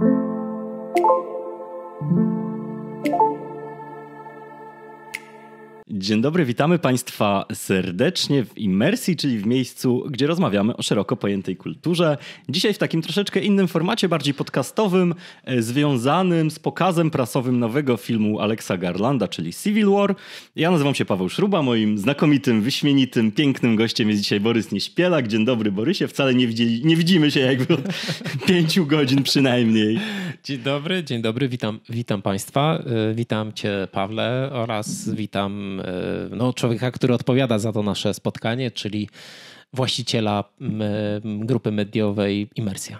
thank you Dzień dobry, witamy Państwa serdecznie w Immersji, czyli w miejscu, gdzie rozmawiamy o szeroko pojętej kulturze. Dzisiaj w takim troszeczkę innym formacie, bardziej podcastowym, e, związanym z pokazem prasowym nowego filmu Alexa Garlanda, czyli Civil War. Ja nazywam się Paweł Szruba, moim znakomitym, wyśmienitym, pięknym gościem jest dzisiaj Borys Nieśpielak. Dzień dobry Borysie, wcale nie, widzieli, nie widzimy się jakby od pięciu godzin przynajmniej. Dzień dobry, dzień dobry, witam, witam Państwa, e, witam Cię Pawle oraz witam e, E, no, człowieka, który odpowiada za to nasze spotkanie, czyli właściciela grupy mediowej Imersja.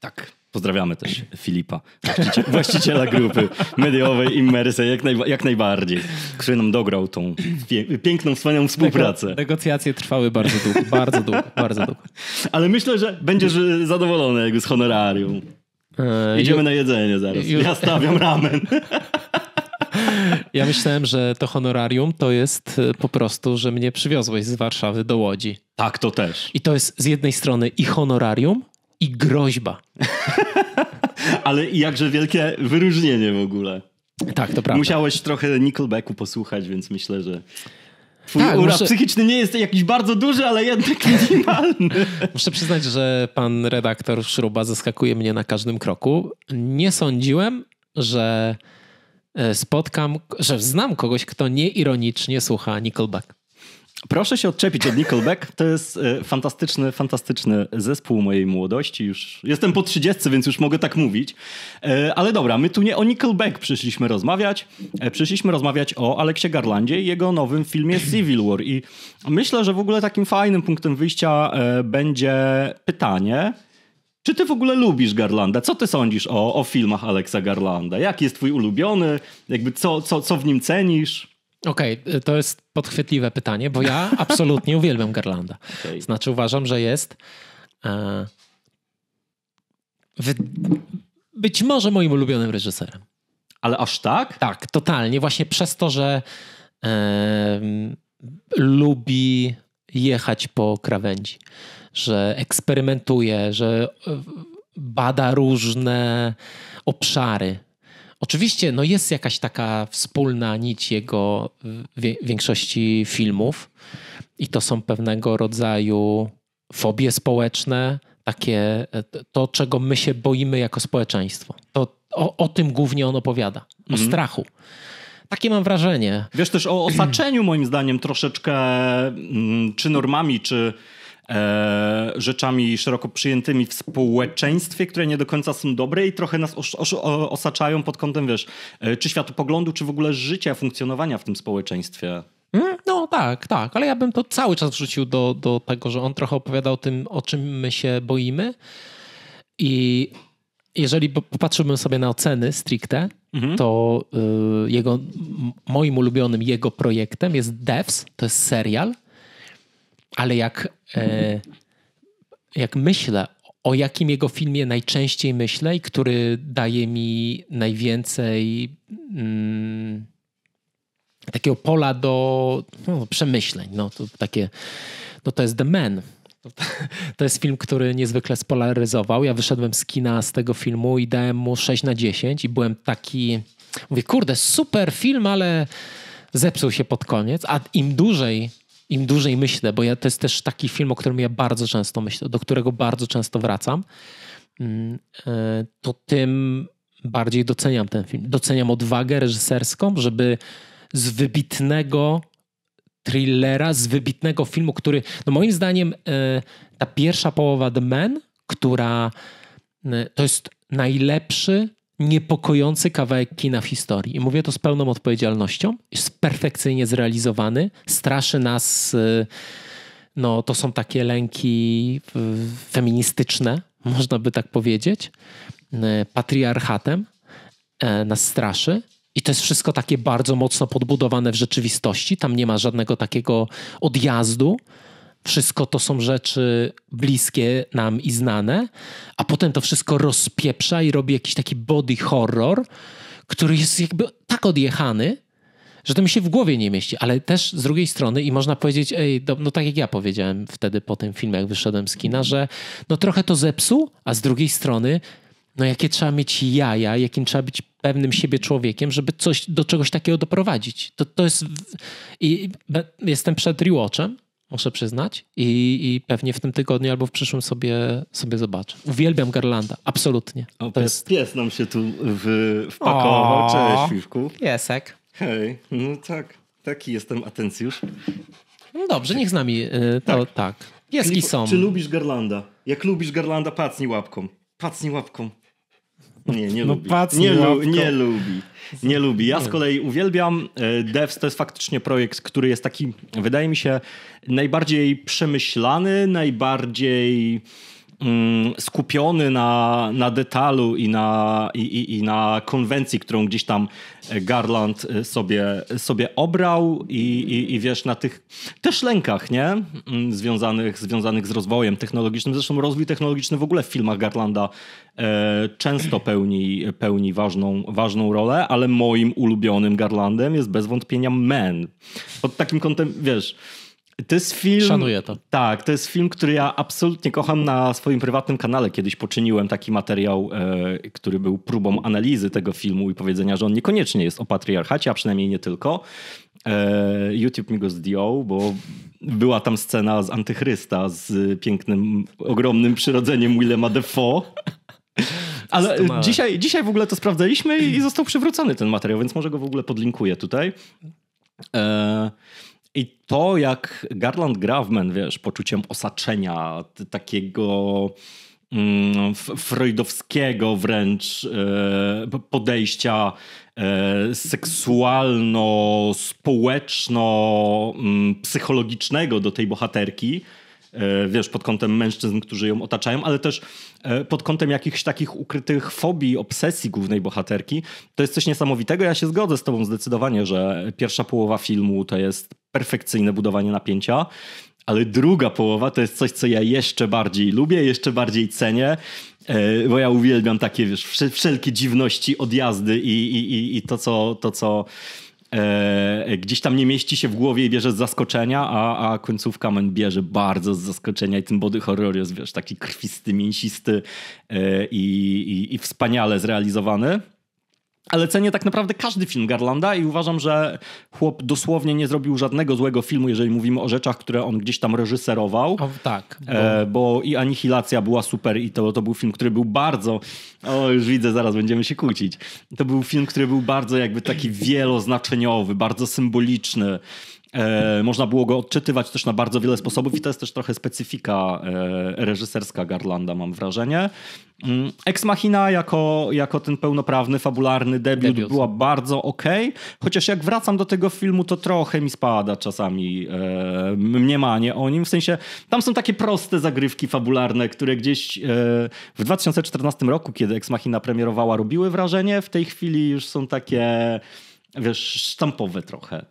Tak. Pozdrawiamy też Filipa, właściciela, właściciela grupy mediowej Immersja, jak, jak, najbardziej, który nam dograł tą pie piękną, wspaniałą współpracę. Nego negocjacje trwały bardzo długo, bardzo długo, bardzo długo. Ale myślę, że będziesz zadowolony jakby z honorarium. E, Idziemy na jedzenie zaraz. Już... Ja stawiam ramen. Ja myślałem, że to honorarium to jest e, po prostu, że mnie przywiozłeś z Warszawy do Łodzi. Tak, to też. I to jest z jednej strony i honorarium, i groźba. Ale jakże wielkie wyróżnienie w ogóle. Tak, to prawda. Musiałeś trochę Nickelbacku posłuchać, więc myślę, że. Twój tak, muszę... psychiczny nie jest jakiś bardzo duży, ale jednak minimalny. muszę przyznać, że pan redaktor Szruba zaskakuje mnie na każdym kroku. Nie sądziłem, że E, spotkam, że znam kogoś, kto nieironicznie słucha Nickelback. Proszę się odczepić od Nickelback. To jest e, fantastyczny, fantastyczny zespół mojej młodości. Już jestem po 30, więc już mogę tak mówić. E, ale dobra, my tu nie o Nickelback przyszliśmy rozmawiać. Przyszliśmy rozmawiać o Aleksie Garlandzie i jego nowym filmie Civil War. I myślę, że w ogóle takim fajnym punktem wyjścia będzie pytanie, czy ty w ogóle lubisz Garlanda? Co ty sądzisz o, o filmach Alexa Garlanda? Jaki jest twój ulubiony? Jakby co, co, co w nim cenisz? Okej, okay, to jest podchwytliwe pytanie, bo ja absolutnie uwielbiam Garlanda. Okay. Znaczy uważam, że jest e, być może moim ulubionym reżyserem. Ale aż tak? Tak, totalnie. Właśnie przez to, że e, lubi jechać po krawędzi że eksperymentuje, że e, bada różne obszary. Oczywiście no jest jakaś taka wspólna nić jego większości filmów, i to są pewnego rodzaju fobie społeczne, takie e, to, czego my się boimy jako społeczeństwo. To, o, o tym głównie on opowiada, o mhm. strachu. Takie mam wrażenie. Wiesz też o osaczeniu, moim zdaniem, troszeczkę, mm, czy normami, czy e, rzeczami szeroko przyjętymi w społeczeństwie, które nie do końca są dobre i trochę nas os, os, osaczają pod kątem, wiesz, e, czy światopoglądu, czy w ogóle życia, funkcjonowania w tym społeczeństwie. Mm, no tak, tak, ale ja bym to cały czas wrzucił do, do tego, że on trochę opowiadał o tym, o czym my się boimy. I jeżeli popatrzyłbym sobie na oceny stricte, mhm. to y, jego, moim ulubionym jego projektem jest Devs, to jest serial, ale jak, e, jak myślę, o jakim jego filmie najczęściej myślę i który daje mi najwięcej mm, takiego pola do no, przemyśleń, no to takie, no to jest The Man. To jest film, który niezwykle spolaryzował. Ja wyszedłem z kina z tego filmu i dałem mu 6 na 10 i byłem taki, mówię, kurde, super film, ale zepsuł się pod koniec, a im dłużej im dłużej myślę, bo ja, to jest też taki film, o którym ja bardzo często myślę, do którego bardzo często wracam, mm, e, to tym bardziej doceniam ten film. Doceniam odwagę reżyserską, żeby z wybitnego thrillera, z wybitnego filmu, który, no moim zdaniem, e, ta pierwsza połowa The Man, która e, to jest najlepszy niepokojący kawałek kina w historii. I mówię to z pełną odpowiedzialnością. Jest perfekcyjnie zrealizowany, straszy nas. Y, no, to są takie lęki feministyczne, można by tak powiedzieć. Y, patriarchatem e, nas straszy. I to jest wszystko takie bardzo mocno podbudowane w rzeczywistości. Tam nie ma żadnego takiego odjazdu. Wszystko to są rzeczy bliskie nam i znane, a potem to wszystko rozpieprza i robi jakiś taki body horror, który jest jakby tak odjechany, że to mi się w głowie nie mieści, ale też z drugiej strony i można powiedzieć, ej, do, no tak jak ja powiedziałem wtedy po tym filmie, jak wyszedłem z kina, że no trochę to zepsuł, a z drugiej strony, no jakie trzeba mieć jaja, jakim trzeba być pewnym siebie człowiekiem, żeby coś do czegoś takiego doprowadzić. To, to jest... I jestem przed rewatchem muszę przyznać. I, I, pewnie w tym tygodniu albo w przyszłym sobie, sobie zobaczę. Uwielbiam Garlanda, absolutnie. O, to pies, jest... pies nam się tu w, wpakował. O, Cześć, Piwku. Piesek. Hej, no tak, taki jestem atencjusz. No dobrze, niech z nami y, to tak. tak. Pieski są. Czy lubisz Garlanda? Jak lubisz Garlanda, pacnij łapką. Pacnij łapką. Nie, nie no lubi. Patrz, nie, lu nie lubi. Nie lubi. Ja z kolei uwielbiam. E, Devs to jest faktycznie projekt, który jest taki, wydaje mi się, najbardziej przemyślany, najbardziej Mm, skupiony na, na detalu i na, i, i, i, na konwencji, którą gdzieś tam e, Garland e, sobie, sobie obrał i, i, i wiesz, na tych też lękach, nie? Mm, związanych, związanych z rozwojem technologicznym. Zresztą rozwój technologiczny w ogóle w filmach Garlanda e, często pełni, pełni ważną, ważną rolę, ale moim ulubionym Garlandem jest bez wątpienia Men. Pod takim kątem, wiesz... To jest film. Szanuję to. Tak, to jest film, który ja absolutnie kocham. Na swoim prywatnym kanale kiedyś poczyniłem taki materiał, e, który był próbą analizy tego filmu i powiedzenia, że on niekoniecznie jest o patriarchacie, a przynajmniej nie tylko. E, YouTube mi go zdjął, bo była tam scena z Antychrysta z pięknym, ogromnym przyrodzeniem Willema Defoe. Ale dzisiaj, dzisiaj w ogóle to sprawdzaliśmy i został przywrócony ten materiał, więc może go w ogóle podlinkuję tutaj. E, i to, jak Garland Gravman, wiesz, poczuciem osaczenia, takiego mm, freudowskiego wręcz e, podejścia e, seksualno-społeczno-psychologicznego mm, do tej bohaterki, E, wiesz, pod kątem mężczyzn, którzy ją otaczają, ale też e, pod kątem jakichś takich ukrytych fobii, obsesji głównej bohaterki. To jest coś niesamowitego. Ja się zgodzę z tobą zdecydowanie, że pierwsza połowa filmu to jest perfekcyjne budowanie napięcia ale druga połowa to jest coś, co ja jeszcze bardziej lubię, jeszcze bardziej cenię, e, bo ja uwielbiam takie, wiesz, wszelkie dziwności, odjazdy i, i, i, i to, co, to, co e, gdzieś tam nie mieści się w głowie i bierze z zaskoczenia, a, a końcówka men bierze bardzo z zaskoczenia i ten body horror jest wiesz, taki krwisty, mięsisty e, i, i, i wspaniale zrealizowany ale cenię tak naprawdę każdy film Garlanda i uważam, że chłop dosłownie nie zrobił żadnego złego filmu, jeżeli mówimy o rzeczach, które on gdzieś tam reżyserował. O, tak. E, bo... E, bo... i Anihilacja była super i to, to był film, który był bardzo... O, już widzę, zaraz będziemy się kłócić. To był film, który był bardzo jakby taki wieloznaczeniowy, bardzo symboliczny. E, można było go odczytywać też na bardzo wiele sposobów i to jest też trochę specyfika e, reżyserska Garlanda, mam wrażenie. Mm, Ex Machina jako, jako ten pełnoprawny, fabularny debiut, debiut. była bardzo okej, okay, chociaż jak wracam do tego filmu, to trochę mi spada czasami e, mniemanie o nim. W sensie, tam są takie proste zagrywki fabularne, które gdzieś e, w 2014 roku, kiedy Ex Machina premierowała, robiły wrażenie. W tej chwili już są takie, wiesz, sztampowe trochę.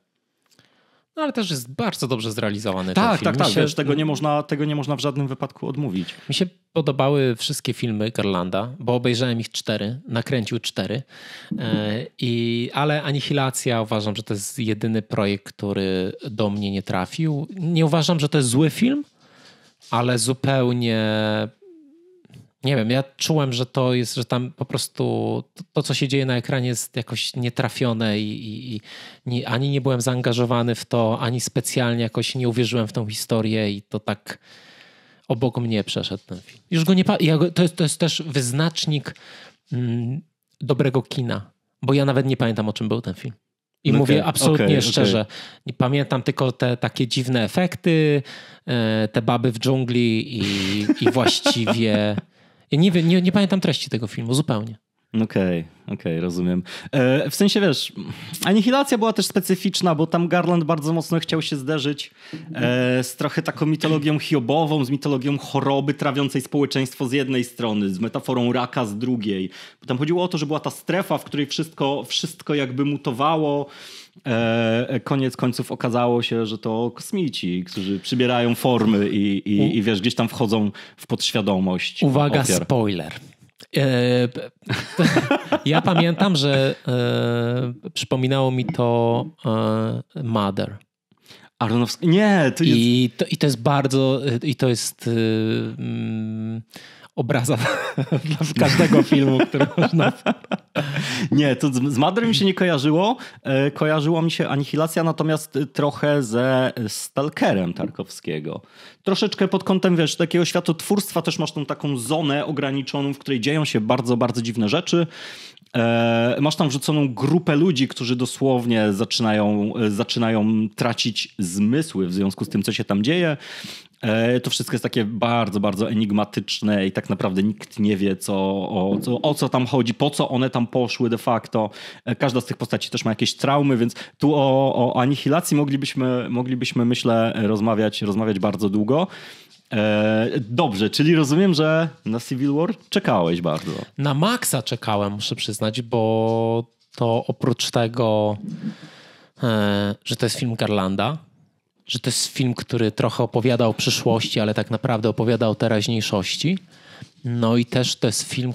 No ale też jest bardzo dobrze zrealizowany tak, Tak, tak, tak. tego, nie można, tego nie można w żadnym wypadku odmówić. Mi się podobały wszystkie filmy Garlanda, bo obejrzałem ich cztery, nakręcił cztery. E, I, ale Anihilacja uważam, że to jest jedyny projekt, który do mnie nie trafił. Nie uważam, że to jest zły film, ale zupełnie nie wiem, ja czułem, że to jest, że tam po prostu to, to co się dzieje na ekranie jest jakoś nietrafione i, i, i nie, ani nie byłem zaangażowany w to, ani specjalnie jakoś nie uwierzyłem w tą historię i to tak obok mnie przeszedł ten film. Już go nie... Ja go, to, jest, to jest też wyznacznik mm, dobrego kina, bo ja nawet nie pamiętam, o czym był ten film. I okay, no mówię absolutnie okay, szczerze. Okay. pamiętam tylko te takie dziwne efekty, e, te baby w dżungli i, i właściwie Ja nie, wiem, nie, nie pamiętam treści tego filmu zupełnie. Okej, okay, okej, okay, rozumiem. E, w sensie wiesz, anihilacja była też specyficzna, bo tam Garland bardzo mocno chciał się zderzyć e, z trochę taką mitologią hiobową, z mitologią choroby trawiącej społeczeństwo z jednej strony, z metaforą raka z drugiej. Bo tam chodziło o to, że była ta strefa, w której wszystko, wszystko jakby mutowało. E, e koniec końców okazało się, że to kosmici, którzy przybierają formy i, i, i wiesz, gdzieś tam wchodzą w podświadomość. Uwaga, ofiar. spoiler. E, ja pamiętam, że e, przypominało mi to e, Mother. Aronowski. Nie, to jest... I to, i to jest bardzo. I to jest. Y, mm, obraza dla każdego filmu, który można... Nie, to z Mother mi się nie kojarzyło. E, Kojarzyła mi się Anihilacja, natomiast trochę ze Stalkerem Tarkowskiego. Troszeczkę pod kątem, wiesz, takiego światotwórstwa też masz tą taką zonę ograniczoną, w której dzieją się bardzo, bardzo dziwne rzeczy. E, masz tam wrzuconą grupę ludzi, którzy dosłownie zaczynają, e, zaczynają tracić zmysły w związku z tym, co się tam dzieje. E, to wszystko jest takie bardzo, bardzo enigmatyczne i tak naprawdę nikt nie wie, co, o, co, o co tam chodzi, po co one tam poszły de facto. E, każda z tych postaci też ma jakieś traumy, więc tu o, o anihilacji moglibyśmy, moglibyśmy, myślę, rozmawiać, rozmawiać bardzo długo. E, dobrze, czyli rozumiem, że na Civil War czekałeś bardzo. Na Maxa czekałem, muszę przyznać, bo to oprócz tego, że to jest film Garlanda, że to jest film, który trochę opowiada o przyszłości, ale tak naprawdę opowiada o teraźniejszości. No i też to jest film,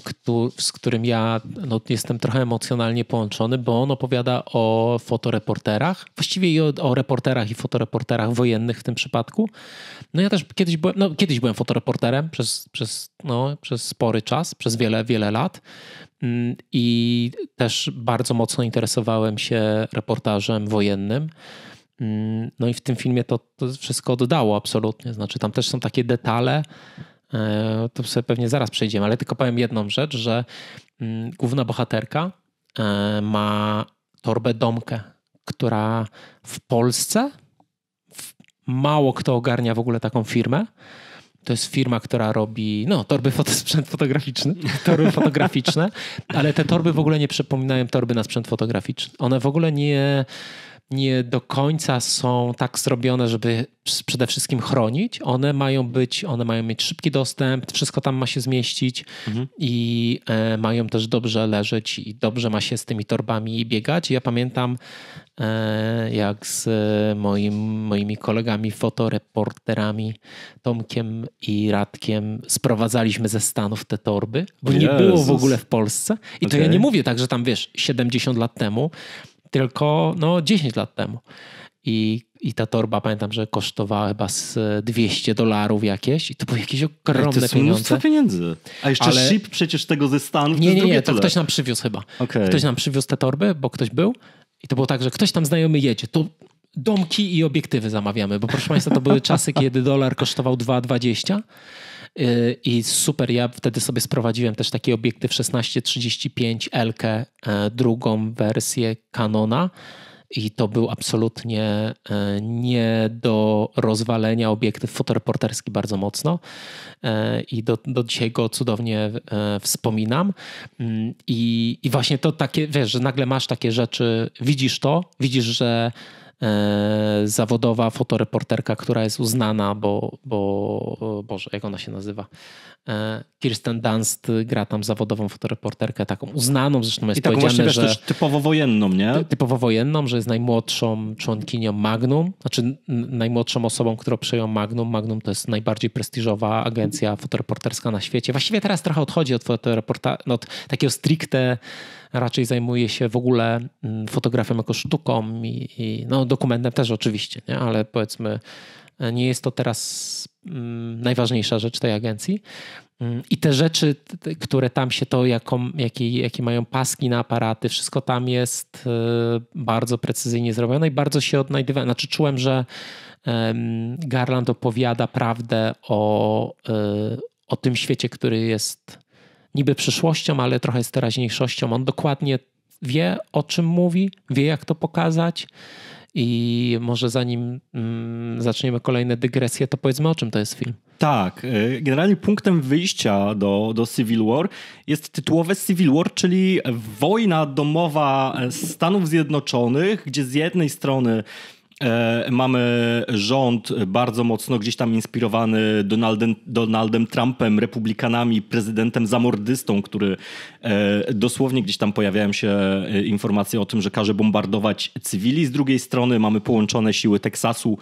z którym ja no, jestem trochę emocjonalnie połączony, bo on opowiada o fotoreporterach, właściwie i o, o, reporterach i fotoreporterach wojennych w tym przypadku. No ja też kiedyś byłem, no, kiedyś byłem fotoreporterem przez, przez, no, przez spory czas, przez wiele, wiele lat. Mm, I też bardzo mocno interesowałem się reportażem wojennym. Mm, no i w tym filmie to, to wszystko dodało absolutnie. Znaczy, tam też są takie detale, e, to sobie pewnie zaraz przejdziemy, ale tylko powiem jedną rzecz, że mm, główna bohaterka e, ma torbę domkę, która w Polsce mało kto ogarnia w ogóle taką firmę. To jest firma, która robi no, torby foto, sprzęt fotograficzny, torby fotograficzne, ale te torby w ogóle nie przypominają torby na sprzęt fotograficzny. One w ogóle nie nie do końca są tak zrobione, żeby przede wszystkim chronić. One mają być, one mają mieć szybki dostęp, wszystko tam ma się zmieścić mhm. i e, mają też dobrze leżeć i dobrze ma się z tymi torbami biegać. Ja pamiętam, e, jak z e, moim, moimi kolegami fotoreporterami Tomkiem i Radkiem sprowadzaliśmy ze Stanów te torby, bo Jezus. nie było w ogóle w Polsce. I okay. to ja nie mówię tak, że tam wiesz, 70 lat temu tylko no, 10 lat temu. I, I ta torba, pamiętam, że kosztowała chyba z 200 dolarów jakieś i to były jakieś ogromne Ej, to jest pieniądze. pieniędzy. A jeszcze Ale... ship przecież tego ze Stanów. Nie, nie, nie, to tyle. ktoś nam przywiózł chyba. Okay. Ktoś nam przywiózł te torby, bo ktoś był i to było tak, że ktoś tam znajomy jedzie. To domki i obiektywy zamawiamy, bo proszę Państwa, to były czasy, kiedy dolar kosztował 2,20 Y, i super, ja wtedy sobie sprowadziłem też taki obiektyw 16-35 LK e, drugą wersję Canona i to był absolutnie e, nie do rozwalenia obiektyw fotoreporterski bardzo mocno e, i do, do dzisiaj go cudownie wspominam mm, I, i właśnie to takie, wiesz, że nagle masz takie rzeczy, widzisz to, widzisz, że E, zawodowa fotoreporterka, która jest uznana, bo, bo e, Boże, jak ona się nazywa? E, Kirsten Dunst gra tam zawodową fotoreporterkę, taką uznaną, zresztą jest I taką powiedziane, właśnie, że... typowo wojenną, nie? Typowo wojenną, że jest najmłodszą członkinią Magnum, znaczy najmłodszą osobą, która przejął Magnum. Magnum to jest najbardziej prestiżowa agencja fotoreporterska na świecie. Właściwie teraz trochę odchodzi od, fotoreporta... No, od takiego stricte raczej zajmuje się w ogóle mm, fotografią jako sztuką i, i no, dokumentem też oczywiście, nie? ale powiedzmy E, nie jest to teraz mm, najważniejsza rzecz tej agencji. Mm, I te rzeczy, które tam się to, jaką, jakie, jakie mają paski na aparaty, wszystko tam jest e, bardzo precyzyjnie zrobione i bardzo się odnajdywałem. Znaczy czułem, że Garland opowiada prawdę o, e, o tym świecie, który jest niby przyszłością, ale trochę jest teraźniejszością. On dokładnie wie, o czym mówi, wie, jak to pokazać. I może zanim mm, zaczniemy kolejne dygresje, to powiedzmy o czym to jest film. Tak, e, generalnie punktem wyjścia do, do Civil War jest tytułowe Civil War, czyli wojna domowa Stanów Zjednoczonych, gdzie z jednej strony E, mamy rząd bardzo mocno gdzieś tam inspirowany Donaldem, Donaldem Trumpem, republikanami, prezydentem zamordystą, który e, dosłownie gdzieś tam pojawiają się e, informacje o tym, że każe bombardować cywili. Z drugiej strony mamy połączone siły Teksasu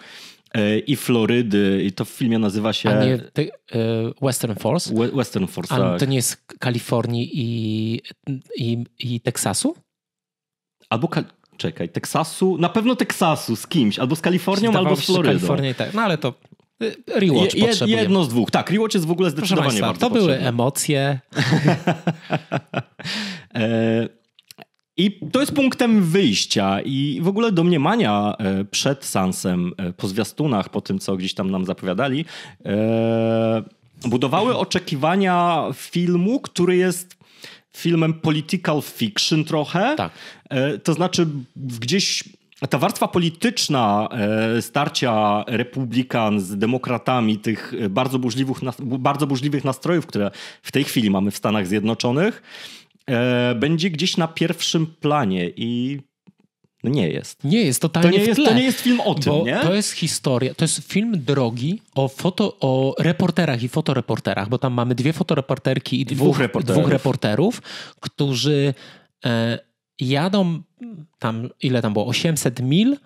i Florydy, i to w filmie nazywa się. Nie, te, Western Force. Western Force. Ale tak. to nie jest Kalifornii i, i, i Teksasu? Albo czekaj, Teksasu, na pewno Teksasu z kimś, albo z Kalifornią, albo z Florydą. Kalifornii, tak. No ale to y, Rewatch Je, Jedno z dwóch. Tak, Rewatch jest w ogóle zdecydowanie Państwa, bardzo To były emocje. E, I to jest punktem wyjścia i w ogóle domniemania e, przed Sansem, e, po zwiastunach, po tym, co gdzieś tam nam zapowiadali, budowały oczekiwania filmu, który jest filmem political fiction trochę. Tak. E, to znaczy gdzieś ta warstwa polityczna e, starcia republikan z demokratami, tych e, bardzo burzliwych, bardzo burzliwych nastrojów, które w tej chwili mamy w Stanach Zjednoczonych, będzie gdzieś na pierwszym planie i no nie jest. Nie jest, totalnie to nie jest, To nie jest film o tym, Bo nie? To jest historia, to jest film drogi o, foto, o reporterach i fotoreporterach, bo tam mamy dwie fotoreporterki i dwóch, dwóch, reporterów. dwóch reporterów, którzy e, jadą tam, ile tam było, 800 mil,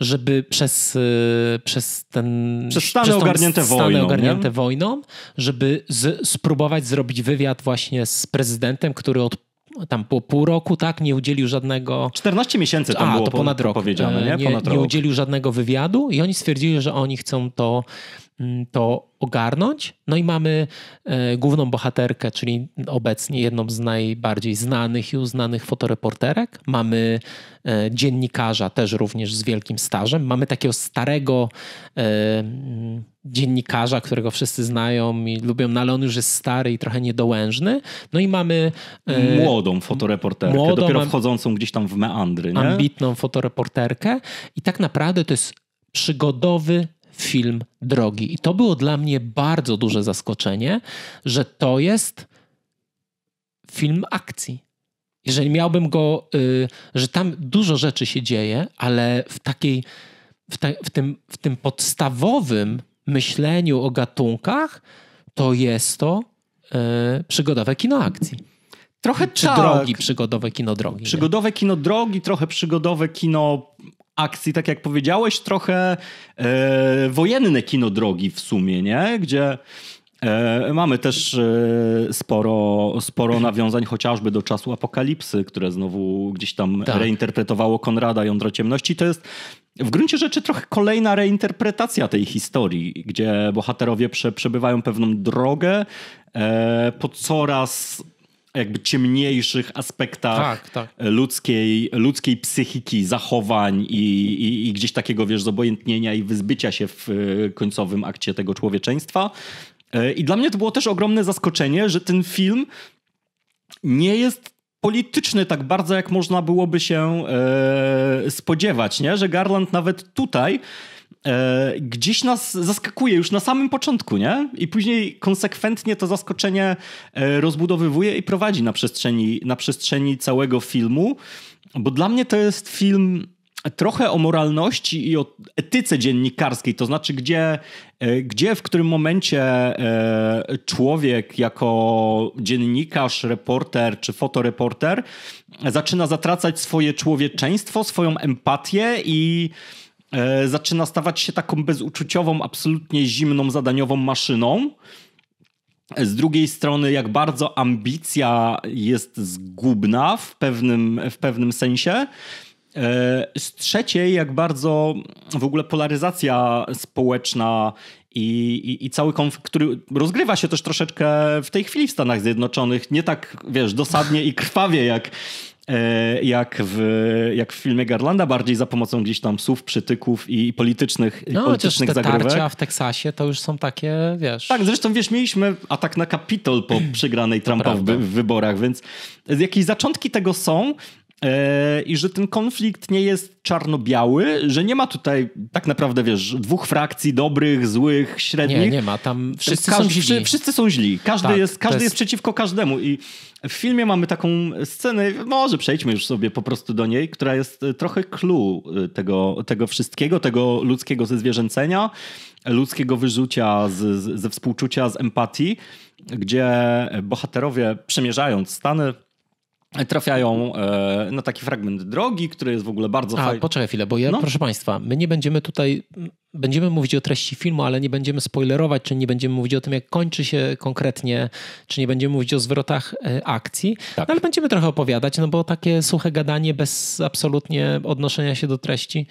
żeby przez, e, przez ten... Przez Stany przez ogarnięte, Stany wojną, ogarnięte wojną. żeby z, spróbować zrobić wywiad właśnie z prezydentem, który od no tam po pół roku, tak, nie udzielił żadnego... 14 miesięcy tam A, było to ponad rok. powiedziane, nie? E, ponad nie, nie udzielił żadnego wywiadu i oni stwierdzili, że oni chcą to Mm, to ogarnąć. No i mamy e, główną bohaterkę, czyli obecnie jedną z najbardziej znanych i uznanych fotoreporterek. Mamy e, dziennikarza, też również z wielkim stażem. Mamy takiego starego e, mm, dziennikarza, którego wszyscy znają i lubią, no ale on już jest stary i trochę niedołężny. No i mamy... Młodą fotoreporterkę, młodą, dopiero wchodzącą gdzieś tam w meandry. Nie? Ambitną fotoreporterkę i tak naprawdę to jest przygodowy film drogi. I to było dla mnie bardzo duże zaskoczenie, że to jest film akcji. Jeżeli miałbym go, y, że tam dużo rzeczy się dzieje, ale w takiej, w, ta, w, tym, w tym podstawowym myśleniu o gatunkach, to jest to y, przygodowe kino akcji. Trochę czy tak. drogi przygodowe kino drogi. Przygodowe nie? kino drogi, trochę przygodowe kino akcji, tak jak powiedziałeś, trochę e, wojenne kino drogi w sumie, nie? Gdzie e, mamy też e, sporo, sporo mhm. nawiązań chociażby do czasu apokalipsy, które znowu gdzieś tam tak. reinterpretowało Konrada Jądro Ciemności. To jest w gruncie rzeczy trochę kolejna reinterpretacja tej historii, gdzie bohaterowie prze, przebywają pewną drogę e, po coraz jakby ciemniejszych aspektach tak, tak. Ludzkiej, ludzkiej psychiki, zachowań i, i, i, gdzieś takiego, wiesz, zobojętnienia i wyzbycia się w e, końcowym akcie tego człowieczeństwa. E, I dla mnie to było też ogromne zaskoczenie, że ten film nie jest polityczny tak bardzo, jak można byłoby się e, spodziewać, nie? że Garland nawet tutaj E, gdzieś nas zaskakuje już na samym początku, nie? I później konsekwentnie to zaskoczenie e, rozbudowywuje i prowadzi na przestrzeni, na przestrzeni całego filmu, bo dla mnie to jest film trochę o moralności i o etyce dziennikarskiej, to znaczy gdzie, e, gdzie w którym momencie człowiek jako dziennikarz, reporter czy fotoreporter zaczyna zatracać swoje człowieczeństwo, swoją empatię i E, zaczyna stawać się taką bezuczuciową, absolutnie zimną, zadaniową maszyną. E, z drugiej strony, jak bardzo ambicja jest zgubna w pewnym, w pewnym sensie. E, z trzeciej, jak bardzo w ogóle polaryzacja społeczna i, i, i, cały konflikt, który rozgrywa się też troszeczkę w tej chwili w Stanach Zjednoczonych, nie tak, wiesz, dosadnie i krwawie jak, E, jak w, jak w filmie Garlanda, bardziej za pomocą gdzieś tam słów, przytyków i politycznych No, politycznych chociaż te zagrywek. tarcia w Teksasie to już są takie, wiesz... Tak, zresztą wiesz, mieliśmy atak na Kapitol po przegranej Trumpa w, w, wyborach, więc jakieś zaczątki tego są, E, i że ten konflikt nie jest czarno-biały, że nie ma tutaj tak naprawdę, wiesz, dwóch frakcji dobrych, złych, średnich. Nie, nie ma, tam wszyscy Każ, są źli. Wszyscy są źli, każdy, tak, jest, każdy jest... jest... przeciwko każdemu i w filmie mamy taką scenę, może przejdźmy już sobie po prostu do niej, która jest e, trochę clue e, tego, tego wszystkiego, tego ludzkiego zezwierzęcenia, ludzkiego wyrzucia z, ze współczucia, z empatii, gdzie bohaterowie przemierzając Stany trafiają e, na taki fragment drogi, który jest w ogóle bardzo fajny. Poczekaj chwilę, bo ja, no? proszę Państwa, my nie będziemy tutaj, będziemy mówić o treści filmu, ale nie będziemy spoilerować, czy nie będziemy mówić o tym, jak kończy się konkretnie, czy nie będziemy mówić o zwrotach e, akcji, tak. no, ale będziemy trochę opowiadać, no bo takie suche gadanie bez absolutnie odnoszenia się do treści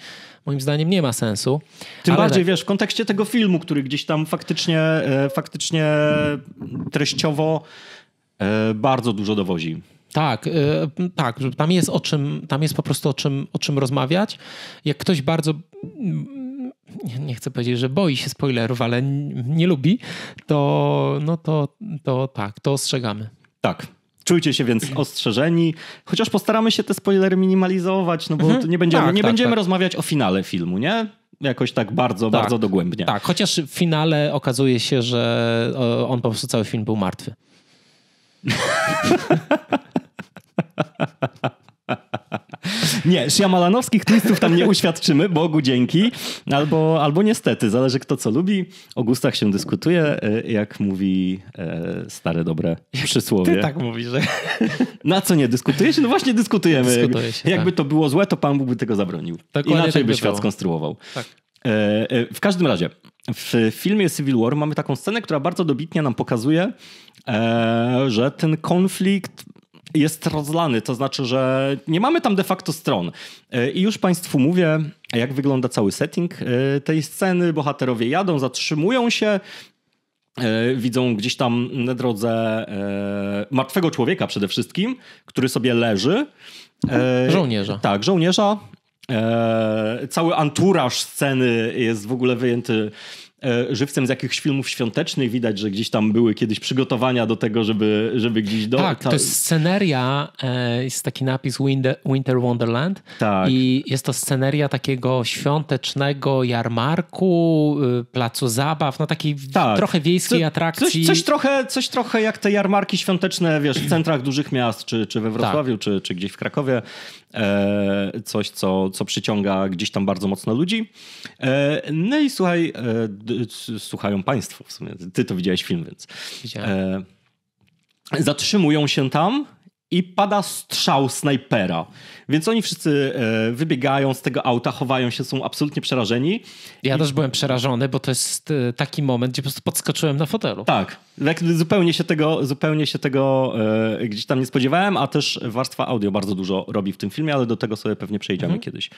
moim zdaniem nie ma sensu. Tym ale tak. bardziej, tak. wiesz, w kontekście tego filmu, który gdzieś tam faktycznie, e, faktycznie treściowo bardzo dużo dowozi. Tak, e, tak, tam jest o czym, tam jest po prostu o czym, o czym rozmawiać. Jak ktoś bardzo nie chcę powiedzieć, że boi się spoilerów, ale nie lubi, to, no to, to tak, to ostrzegamy. Tak. Czujcie się więc ostrzeżeni, chociaż postaramy się te spoilery minimalizować, no bo mhm. nie będziemy, tak, nie tak, będziemy tak. rozmawiać o finale filmu, nie? Jakoś tak bardzo, tak. bardzo dogłębnie. Tak, chociaż w finale okazuje się, że e, on po prostu cały film był martwy. Nie, szyamalanowskich twistów tam nie uświadczymy, Bogu dzięki, albo, albo niestety, zależy kto co lubi. O gustach się dyskutuje, e, jak mówi e, stare dobre przysłowie. Ty tak mówisz, że... Na co nie dyskutujesz? No właśnie dyskutujemy. Dyskutuje się, Jakby tak. to było złe, to Pan Bóg tego zabronił. Dokładnie Inaczej tak by, by świat skonstruował. Tak. E, w każdym razie, w filmie Civil War mamy taką scenę, która bardzo dobitnie nam pokazuje, że ten konflikt jest rozlany, to znaczy, że nie mamy tam de facto stron. E, I już Państwu mówię, jak wygląda cały setting e, tej sceny. Bohaterowie jadą, zatrzymują się, e, widzą gdzieś tam na drodze martwego człowieka przede wszystkim, który sobie leży. Żołnierza. Tak, żołnierza. Cały anturaż sceny jest w ogóle wyjęty E, żywcem z jakichś filmów świątecznych. Widać, że gdzieś tam były kiedyś przygotowania do tego, żeby, żeby gdzieś do... Tak, to jest sceneria, e, jest taki napis Winter Wonderland tak. i jest to sceneria takiego świątecznego jarmarku, y, placu zabaw, no takiej tak. trochę wiejskiej Co, atrakcji. Coś, coś, trochę, coś trochę jak te jarmarki świąteczne, wiesz, w centrach dużych miast, czy, czy we tak. Wrocławiu, tak. czy, czy gdzieś w Krakowie. E, coś, co, co przyciąga gdzieś tam bardzo mocno ludzi. E, no i słuchaj, e, słuchają państwo w sumie. Ty to widziałeś film, więc. Widziałem. Zatrzymują się tam i pada strzał snajpera. Więc oni wszyscy e, wybiegają z tego auta, chowają się, są absolutnie przerażeni. Ja I... też byłem przerażony, bo to jest e, taki moment, gdzie po prostu podskoczyłem na fotelu. Tak, tak zupełnie się tego, zupełnie się tego e, gdzieś tam nie spodziewałem, a też warstwa audio bardzo dużo robi w tym filmie, ale do tego sobie pewnie przejdziemy mhm. kiedyś.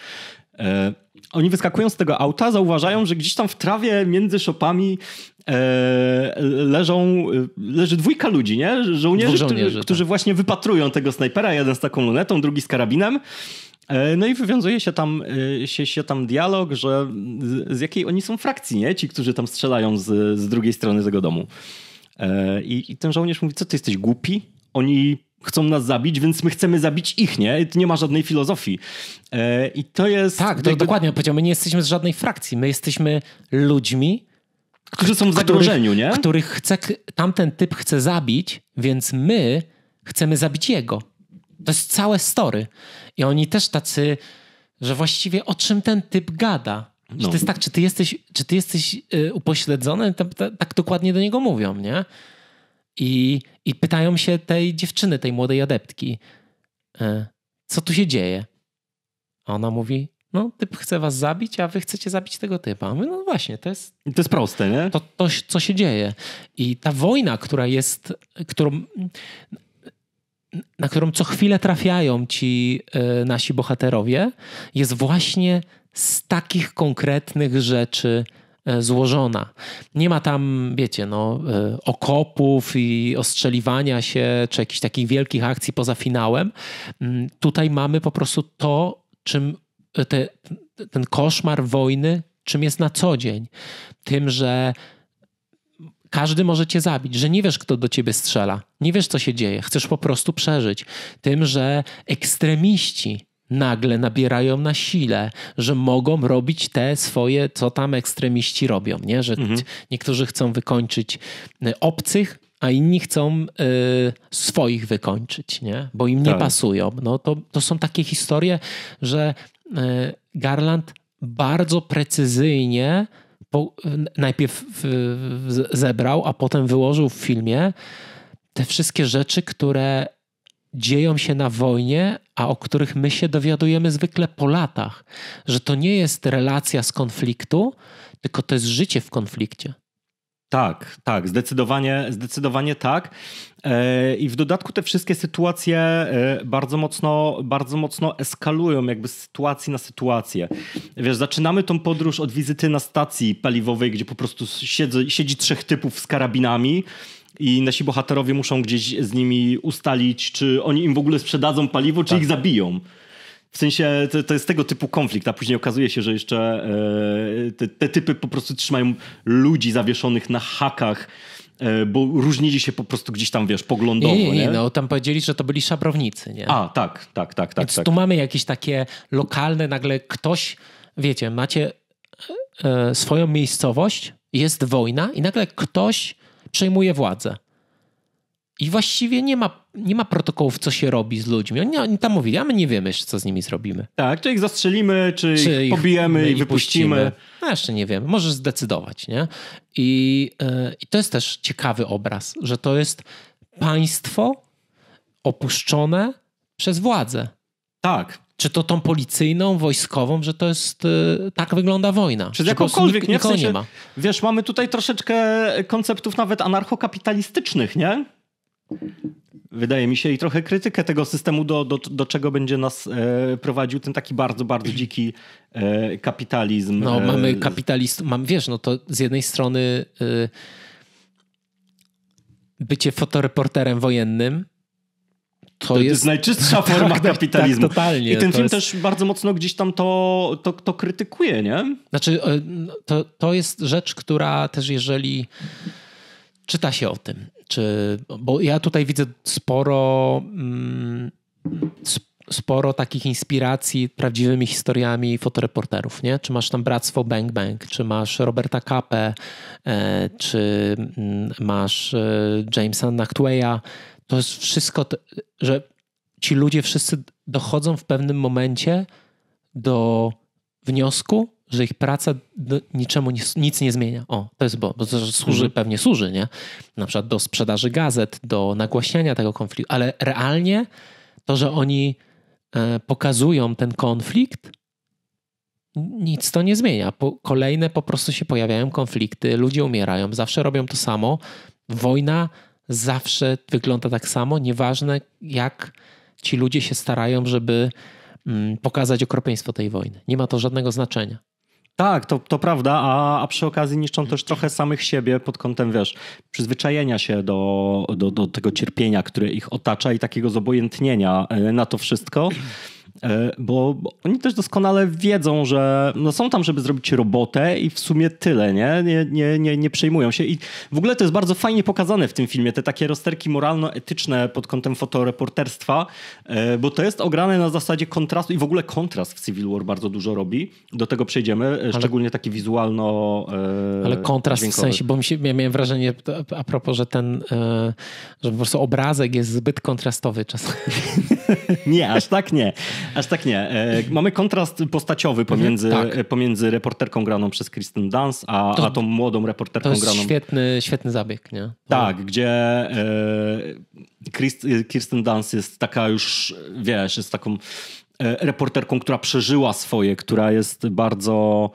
E, oni wyskakują z tego auta, zauważają, że gdzieś tam w trawie między szopami E, leżą, e, leży dwójka ludzi, nie? Żołnierzy, żołnierzy którzy, tak. właśnie wypatrują tego snajpera, jeden z taką lunetą, drugi z karabinem. E, no i wywiązuje się tam, się, się tam dialog, że z jakiej oni są frakcji, nie? Ci, którzy tam strzelają z, z drugiej strony tego domu. I, I ten żołnierz mówi, co ty jesteś głupi? Oni chcą nas zabić, więc my chcemy zabić ich, nie? nie ma żadnej filozofii. I to jest... Tak, to jakby... dokładnie. Powiedział, my nie jesteśmy z żadnej frakcji. My jesteśmy ludźmi, którzy są w zagrożeniu, których, nie? Których chce, tamten typ chce zabić, więc my chcemy zabić jego. To jest całe story. I oni też tacy, że właściwie o czym ten typ gada? No. Czy to jest tak, czy ty jesteś, czy ty jesteś y, upośledzony? Tak, tak dokładnie do niego mówią, nie? I, I pytają się tej dziewczyny, tej młodej adeptki, y, co tu się dzieje? A ona mówi, no typ chce was zabić, a wy chcecie zabić tego typa. My, no właśnie, to jest... To jest proste, nie? To, to, co się dzieje. I ta wojna, która jest, którą, na którą co chwilę trafiają ci y, nasi bohaterowie, jest właśnie z takich konkretnych rzeczy e, złożona. Nie ma tam, wiecie, no, e, okopów i ostrzeliwania się, czy jakichś takich wielkich akcji poza finałem. Mm, tutaj mamy po prostu to, czym te, ten koszmar wojny, czym jest na co dzień. Tym, że każdy może cię zabić, że nie wiesz, kto do ciebie strzela, nie wiesz, co się dzieje, chcesz po prostu przeżyć. Tym, że ekstremiści nagle nabierają na sile, że mogą robić te swoje, co tam ekstremiści robią, nie? że mhm. niektórzy chcą wykończyć y, obcych, a inni chcą y, swoich wykończyć, nie? bo im nie tak. pasują. No to, to są takie historie, że Y, Garland bardzo precyzyjnie po, najpierw zebrał, a potem wyłożył w filmie te wszystkie rzeczy, które dzieją się na wojnie, a o których my się dowiadujemy zwykle po latach, że to nie jest relacja z konfliktu, tylko to jest życie w konflikcie. Tak, tak, zdecydowanie, zdecydowanie tak. E, I w dodatku te wszystkie sytuacje e, bardzo mocno, bardzo mocno eskalują, jakby z sytuacji na sytuację. Wiesz, zaczynamy tą podróż od wizyty na stacji paliwowej, gdzie po prostu siedzi, siedzi trzech typów z karabinami i nasi bohaterowie muszą gdzieś z nimi ustalić, czy oni im w ogóle sprzedadzą paliwo, czy tak. ich zabiją. W sensie to, to, jest tego typu konflikt, a później okazuje się, że jeszcze e, te, te typy po prostu trzymają ludzi zawieszonych na hakach e, bo różnili się po prostu gdzieś tam, wiesz, poglądowo. Nie, nie, no tam powiedzieli, że to byli szabrownicy, nie? A, tak, tak, tak. tak Więc tak. tu mamy jakieś takie lokalne, nagle ktoś, wiecie, macie e, e swoją miejscowość, jest wojna i nagle ktoś przejmuje władzę. I właściwie nie ma, nie ma protokołów, co się robi z ludźmi. Oni, oni tam mówili, a my nie wiemy jeszcze, co z nimi zrobimy. Tak, czy ich zastrzelimy, czy, czy ich pobijemy i wypuścimy. No jeszcze nie wiemy, możesz zdecydować, nie? I, yy, I to jest też ciekawy obraz, że to jest państwo opuszczone przez władzę. Tak, czy to tą policyjną, wojskową, że to jest, yy, tak wygląda wojna. Przez jakąkolwiek, nie, w sensie, nie ma. Wiesz, mamy tutaj troszeczkę konceptów nawet anarchokapitalistycznych, nie? Wydaje mi się i trochę krytykę tego systemu, do, do, do czego będzie nas e, prowadził ten taki bardzo, bardzo dziki e, kapitalizm. No, e, mamy kapitalist, mam, wiesz, no to z jednej strony y, bycie fotoreporterem wojennym, to, to, jest... najczystsza forma tak, tak, kapitalizmu. Tak, totalnie. I ten film jest... też bardzo mocno gdzieś tam to, to, to krytykuje, nie? Znaczy, e, no, to, to jest rzecz, która też jeżeli czyta się o tym, czy, bo ja tutaj widzę sporo, mm, sporo takich inspiracji prawdziwymi historiami fotoreporterów, nie? Czy masz tam Bractwo Bang Bang, czy masz Roberta Capę, e, czy mm, masz e, Jamesa Nachtweya. To jest wszystko, że ci ludzie wszyscy dochodzą w pewnym momencie do wniosku, że ich praca do, niczemu nie, nic nie zmienia. O, to jest, bo, bo to służy, mhm. pewnie służy, nie? Na przykład do sprzedaży gazet, do nagłaśniania tego konfliktu, ale realnie to, że oni e, pokazują ten konflikt, nic to nie zmienia. Po, kolejne po prostu się pojawiają konflikty, ludzie umierają, zawsze robią to samo. Wojna zawsze wygląda tak samo, nieważne jak ci ludzie się starają, żeby mm, pokazać okropieństwo tej wojny. Nie ma to żadnego znaczenia. Tak, to, to prawda, a, a przy okazji niszczą też trochę samych siebie pod kątem, wiesz, przyzwyczajenia się do, do, do tego cierpienia, które ich otacza i takiego zobojętnienia e, na to wszystko. E, bo oni też doskonale wiedzą, że no są tam, żeby zrobić robotę i w sumie tyle, nie? Nie, nie, nie, nie przejmują się. I w ogóle to jest bardzo fajnie pokazane w tym filmie, te takie rozterki moralno-etyczne pod kątem fotoreporterstwa, e, bo to jest ograne na zasadzie kontrastu i w ogóle kontrast w Civil War bardzo dużo robi. Do tego przejdziemy, e, ale, szczególnie taki wizualno Ale kontrast dźwiękowy. w sensie, bo mi się, ja miałem wrażenie a propos, że ten, że po prostu obrazek jest zbyt kontrastowy czasami. nie, aż tak nie. Aż tak nie. E, mamy kontrast postaciowy mhm. pomiędzy, tak. E, pomiędzy reporterką graną przez Kristen Dance a, a tą młodą reporterką graną... To jest graną... Świetny, świetny zabieg, nie? Tak, gdzie e, Kristen e, Dance jest taka już, wiesz, jest taką reporterką, która przeżyła swoje, która jest bardzo...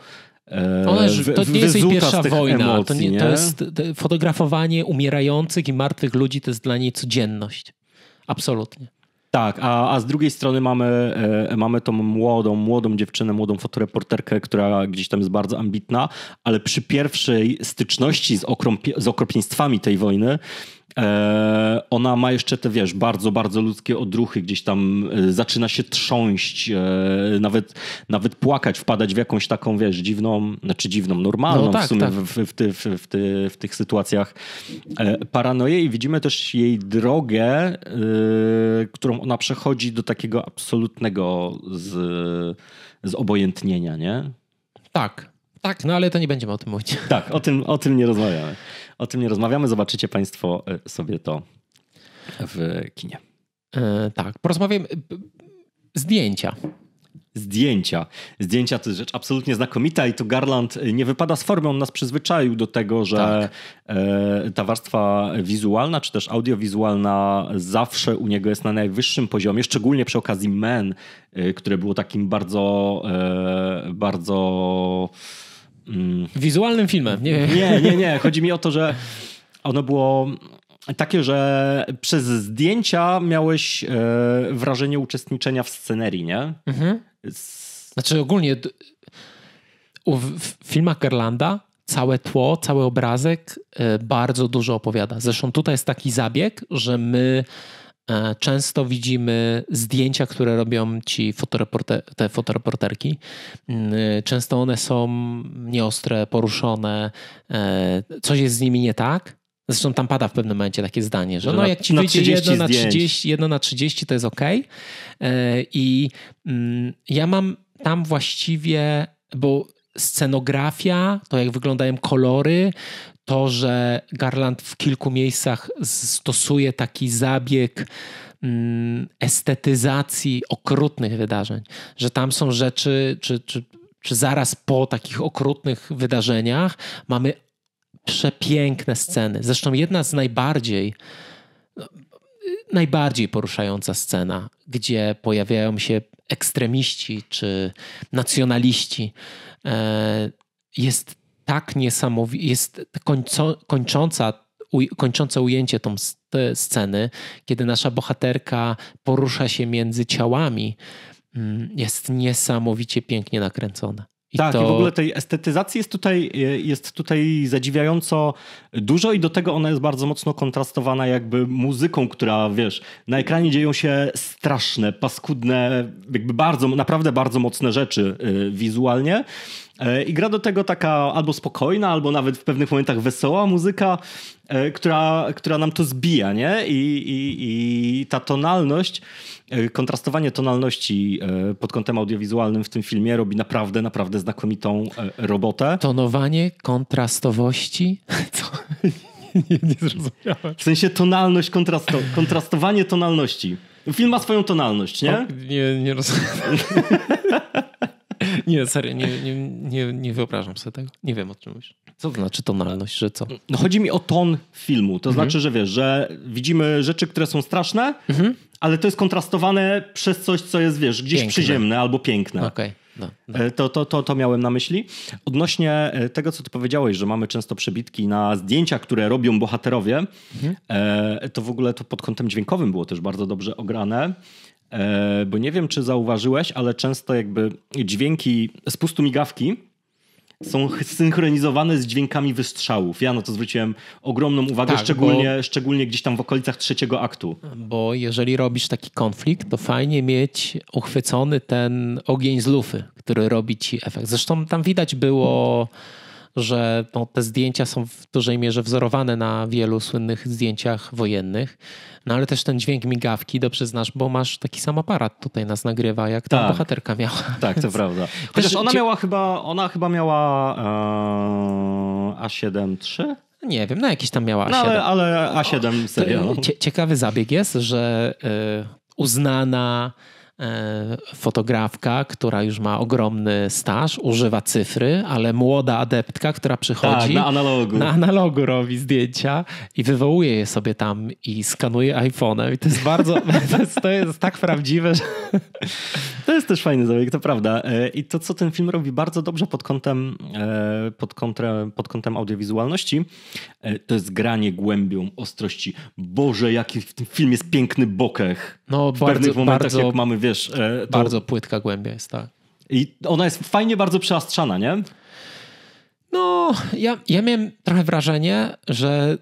Ona, to nie jest jej pierwsza wojna. Emocji, to, nie, nie? to, jest to fotografowanie umierających i martwych ludzi to jest dla niej codzienność. Absolutnie. Tak, a, a z drugiej strony mamy, e, mamy tą młodą, młodą dziewczynę, młodą fotoreporterkę, która gdzieś tam jest bardzo ambitna, ale przy pierwszej styczności z, okrąpie, z okropieństwami tej wojny E, ona ma jeszcze te, wiesz, bardzo, bardzo ludzkie odruchy, gdzieś tam e, zaczyna się trząść, e, nawet, nawet płakać, wpadać w jakąś taką, wiesz, dziwną, znaczy dziwną, normalną no tak, w sumie tak. w, w, ty, w, w, ty, w tych sytuacjach paranoję i widzimy też jej drogę, którą ona przechodzi do takiego absolutnego z, zobojętnienia, nie? Tak, tak, no ale to nie będziemy o tym mówić. Tak, o tym, o tym nie rozmawiamy. O tym nie rozmawiamy, zobaczycie Państwo e, sobie to w kinie. E, tak, Porozmawiam e, Zdjęcia. Zdjęcia. Zdjęcia to jest rzecz absolutnie znakomita i to Garland e, nie wypada z formy. On nas przyzwyczaił do tego, że tak. ta warstwa wizualna czy też audiowizualna zawsze u niego jest na najwyższym poziomie, szczególnie przy okazji Men, które było takim bardzo, bardzo Mm. Wizualnym filmem. Nie, nie, nie, nie. Chodzi mi o to, że ono było takie, że przez zdjęcia miałeś e, wrażenie uczestniczenia w scenerii, nie? Mhm. Znaczy ogólnie w filmach Gerlanda całe tło, cały obrazek e, bardzo dużo opowiada. Zresztą tutaj jest taki zabieg, że my E, często widzimy zdjęcia, które robią ci fotoreporter, te fotoreporterki. Mm, e, często one są nieostre, poruszone, e, coś jest z nimi nie tak. Zresztą tam pada w pewnym momencie takie zdanie, że, że no, no, no jak ci wyjdzie jedno na 30, na 30 to jest ok. I mm, ja mam tam właściwie, bo scenografia, to jak wyglądają kolory, to, że Garland w kilku miejscach stosuje taki zabieg mm, estetyzacji okrutnych wydarzeń, że tam są rzeczy, czy, czy, czy zaraz po takich okrutnych wydarzeniach mamy przepiękne sceny. Zresztą jedna z najbardziej najbardziej poruszająca scena, gdzie pojawiają się ekstremiści czy nacjonaliści, E, jest tak niesamowicie, jest końco, kończąca, kończące ujęcie tą sceny, kiedy nasza bohaterka porusza się między ciałami, mm, jest niesamowicie pięknie nakręcona. I tak, to... i w ogóle tej estetyzacji jest tutaj, jest tutaj zadziwiająco dużo i do tego ona jest bardzo mocno kontrastowana jakby muzyką, która wiesz, na ekranie dzieją się straszne, paskudne, jakby bardzo, naprawdę bardzo mocne rzeczy yy, wizualnie. E, I gra do tego taka albo spokojna, albo nawet w pewnych momentach wesoła muzyka, e, która, która nam to zbija, nie? I, i, i ta tonalność, e, kontrastowanie tonalności pod kątem audiowizualnym w tym filmie robi naprawdę, naprawdę znakomitą robotę. Tonowanie kontrastowości? Co? nie, nie zrozumiałem. W sensie tonalność, kontrasto kontrastowanie tonalności. Film ma swoją tonalność, nie? O, nie, nie rozumiem. nie, serio, nie, nie, nie, nie, wyobrażam sobie tego. Nie wiem, o czym mówisz. Co to znaczy tonalność, że co? No, chodzi mi o ton filmu. To mhm. znaczy, że wiesz, że widzimy rzeczy, które są straszne, mhm. ale to jest kontrastowane przez coś, co jest, wiesz, gdzieś piękne. przyziemne albo piękne. Okay. No, no. E, To, to, to, to miałem na myśli. Odnośnie e, tego, co ty powiedziałeś, że mamy często przebitki na zdjęcia, które robią bohaterowie, mhm. E, to w ogóle to pod kątem dźwiękowym było też bardzo dobrze ograne. E, bo nie wiem, czy zauważyłeś, ale często jakby dźwięki z pustu migawki są synchronizowane z dźwiękami wystrzałów. Ja na to zwróciłem ogromną uwagę, tak, szczególnie, bo, szczególnie gdzieś tam w okolicach trzeciego aktu. Bo jeżeli robisz taki konflikt, to fajnie mieć uchwycony ten ogień z lufy, który robi ci efekt. Zresztą tam widać było... Hmm że no, te zdjęcia są w dużej mierze wzorowane na wielu słynnych zdjęciach wojennych, no ale też ten dźwięk migawki dobrze znasz, bo masz taki sam aparat tutaj nas nagrywa, jak ta tak. bohaterka miała. Tak, to prawda. Chociaż ona miała chyba, ona chyba miała e, A7 III? Nie wiem, no jakiś tam miała A7. No, ale, ale A7 serio. Ciekawy zabieg jest, że e, uznana E, fotografka, która już ma ogromny staż, używa cyfry, ale młoda adeptka, która przychodzi tak, na analogu. Na analogu robi zdjęcia i wywołuje je sobie tam i skanuje iPhone'em. I to jest bardzo, to, jest, to jest tak prawdziwe, że... To jest też fajny zabieg, to prawda. E, I to, co ten film robi bardzo dobrze pod kątem, e, pod kątem, pod kątem audiowizualności, to jest granie głębią ostrości. Boże, jaki w tym filmie jest piękny bokeh. No, w bardzo, pewnych momentach, bardzo... jak mamy, wiesz, wiesz... E, to... Bardzo płytka głębia jest, tak. I ona jest fajnie bardzo przeastrzana, nie? No, ja, ja miałem trochę wrażenie, że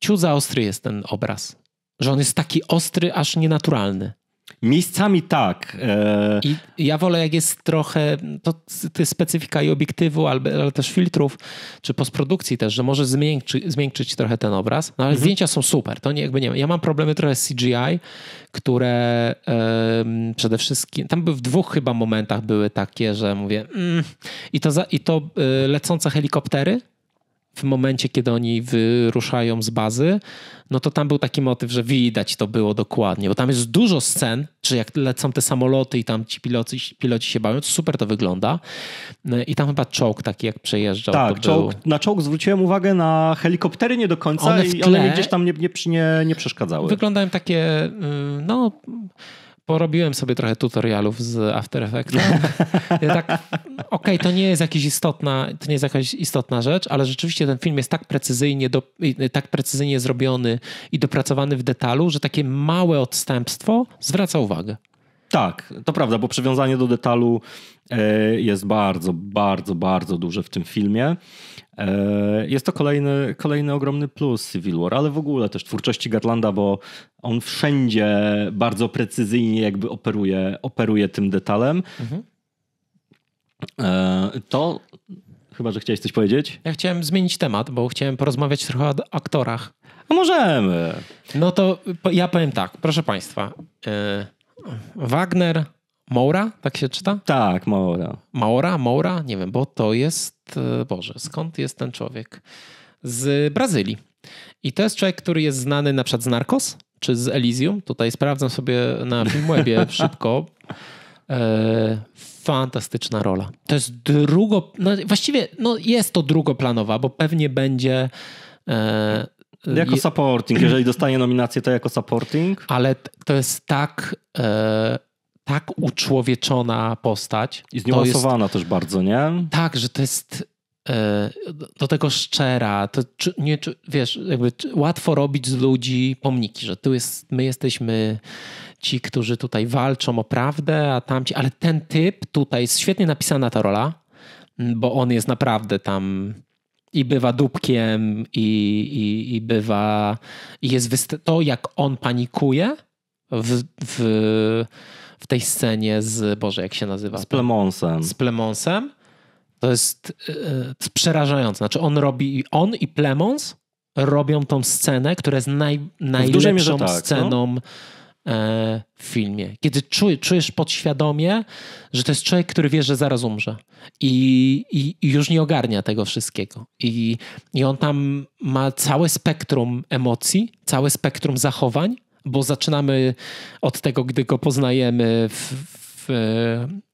ciut za ostry jest ten obraz. Że on jest taki ostry, aż nienaturalny. Miejscami tak. E... I ja wolę, jak jest trochę, to, to jest specyfika i obiektywu, ale, ale, też filtrów, czy postprodukcji też, że może zmiękczy, zmiękczyć trochę ten obraz. No ale mhm. zdjęcia są super, to nie, jakby nie Ja mam problemy trochę z CGI, które przede wszystkim, tam by w dwóch chyba momentach były takie, że mówię mm", i to, za, i to e, lecące helikoptery, w momencie, kiedy oni wyruszają z bazy, no to tam był taki motyw, że widać to było dokładnie, bo tam jest dużo scen, czy jak lecą te samoloty i tam ci piloci, piloci się bawią, to super to wygląda. I tam chyba czołg taki jak przejeżdżał. Tak, czołg, na czołg zwróciłem uwagę na helikoptery nie do końca one i one gdzieś tam nie, nie, nie, nie przeszkadzały. Wyglądają takie, y, no porobiłem sobie trochę tutorialów z After Effects. tak, okej, okay, to nie jest jakaś istotna, to nie jest jakaś istotna rzecz, ale rzeczywiście ten film jest tak precyzyjnie, do, tak precyzyjnie zrobiony i dopracowany w detalu, że takie małe odstępstwo zwraca uwagę. Tak, to prawda, bo przywiązanie do detalu e, jest bardzo, bardzo, bardzo duże w tym filmie. E, jest to kolejny, kolejny ogromny plus Civil War, ale w ogóle też twórczości Gatlanda, bo on wszędzie bardzo precyzyjnie jakby operuje, operuje tym detalem. Mhm. E, to chyba, że chciałeś coś powiedzieć? Ja chciałem zmienić temat, bo chciałem porozmawiać trochę o aktorach. A możemy. No to ja powiem tak, proszę Państwa. E, Wagner Maura, tak się czyta? Tak, Maura. Maura, Maura, nie wiem, bo to jest, e, Boże, skąd jest ten człowiek? Z Brazylii. I to jest człowiek, który jest znany na przykład z Narcos, czy z Elysium. Tutaj sprawdzam sobie na Filmwebie szybko. E, fantastyczna rola. To jest drugo... No, właściwie no, jest to drugoplanowa, bo pewnie będzie... E, e jako supporting, jeżeli dostanie nominację, to jako supporting. Ale to jest tak e, tak uczłowieczona postać. I zniuansowana jest, też bardzo, nie? Tak, że to jest e, do tego szczera. To, nie, wiesz, jakby łatwo robić z ludzi pomniki, że tu jest, my jesteśmy ci, którzy tutaj walczą o prawdę, a tamci, ale ten typ tutaj jest świetnie napisana ta rola, bo on jest naprawdę tam i bywa dupkiem i, i, i bywa i jest to jak on panikuje w, w w tej scenie z, Boże, jak się nazywa? Z Plemonsem. Z Plemonsem. To jest, yy, e, jest przerażające. Znaczy on robi, on i Plemons robią tą scenę, która jest naj, najlepszą tak, no. sceną no? w filmie. Kiedy czuj, czujesz podświadomie, że to jest człowiek, który wie, że zaraz umrze i, i, i już nie ogarnia tego wszystkiego. I, I on tam ma całe spektrum emocji, całe spektrum zachowań, bo zaczynamy od tego, gdy go poznajemy w, w,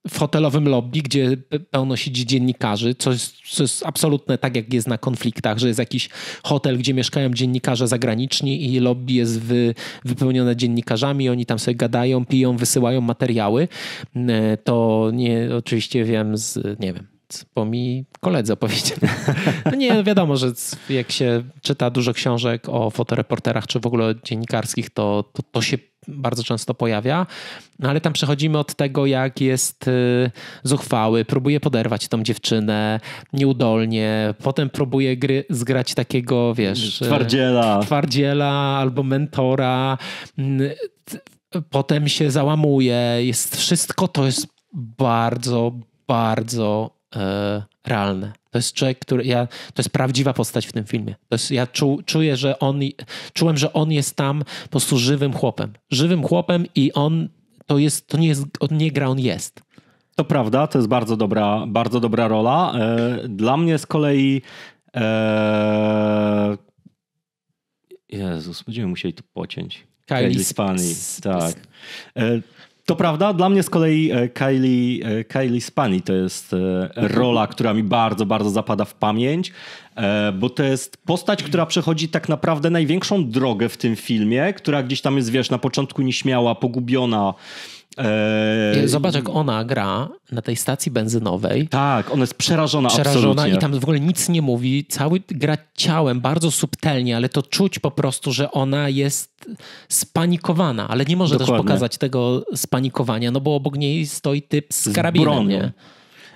w hotelowym lobby, gdzie pełno siedzi dziennikarzy, co jest, co jest absolutne, tak jak jest na konfliktach, że jest jakiś hotel, gdzie mieszkają dziennikarze zagraniczni i lobby jest wy, wypełnione dziennikarzami, oni tam sobie gadają, piją, wysyłają materiały. E, to nie, oczywiście wiem z, nie wiem, bo mi koledzy opowiedzieli. No nie, wiadomo, że jak się czyta dużo książek o fotoreporterach czy w ogóle dziennikarskich, to, to, to się bardzo często pojawia, no ale tam przechodzimy od tego, jak jest y, zuchwały, próbuje poderwać tą dziewczynę nieudolnie, potem próbuje gry, zgrać takiego, wiesz... Y, twardziela. Twardziela albo mentora, potem się załamuje, jest wszystko, to jest bardzo, bardzo E, realne. To jest człowiek, który ja, to jest prawdziwa postać w tym filmie. To jest, ja czu, czuję, że on, czułem, że on jest tam po prostu żywym chłopem. Żywym chłopem i on to jest, to nie jest, on nie gra, on jest. To prawda, to jest bardzo dobra, bardzo dobra rola. E, dla mnie z kolei e... Jezus, będziemy musieli to pociąć. Kylie, Spani, tak. E, to prawda, dla mnie z kolei e, Kylie, e, Kylie Spani to jest e, rola, która mi bardzo, bardzo zapada w pamięć, bo to jest postać, która przechodzi tak naprawdę największą drogę w tym filmie, która gdzieś tam jest, wiesz, na początku nieśmiała, pogubiona, Eee... Zobacz, jak ona gra na tej stacji benzynowej. Tak, ona jest przerażona, przerażona absolutnie. i tam w ogóle nic nie mówi. Cały gra ciałem, bardzo subtelnie, ale to czuć po prostu, że ona jest spanikowana, ale nie może Dokładnie. też pokazać tego spanikowania, no bo obok niej stoi typ z, karabinem. Nie?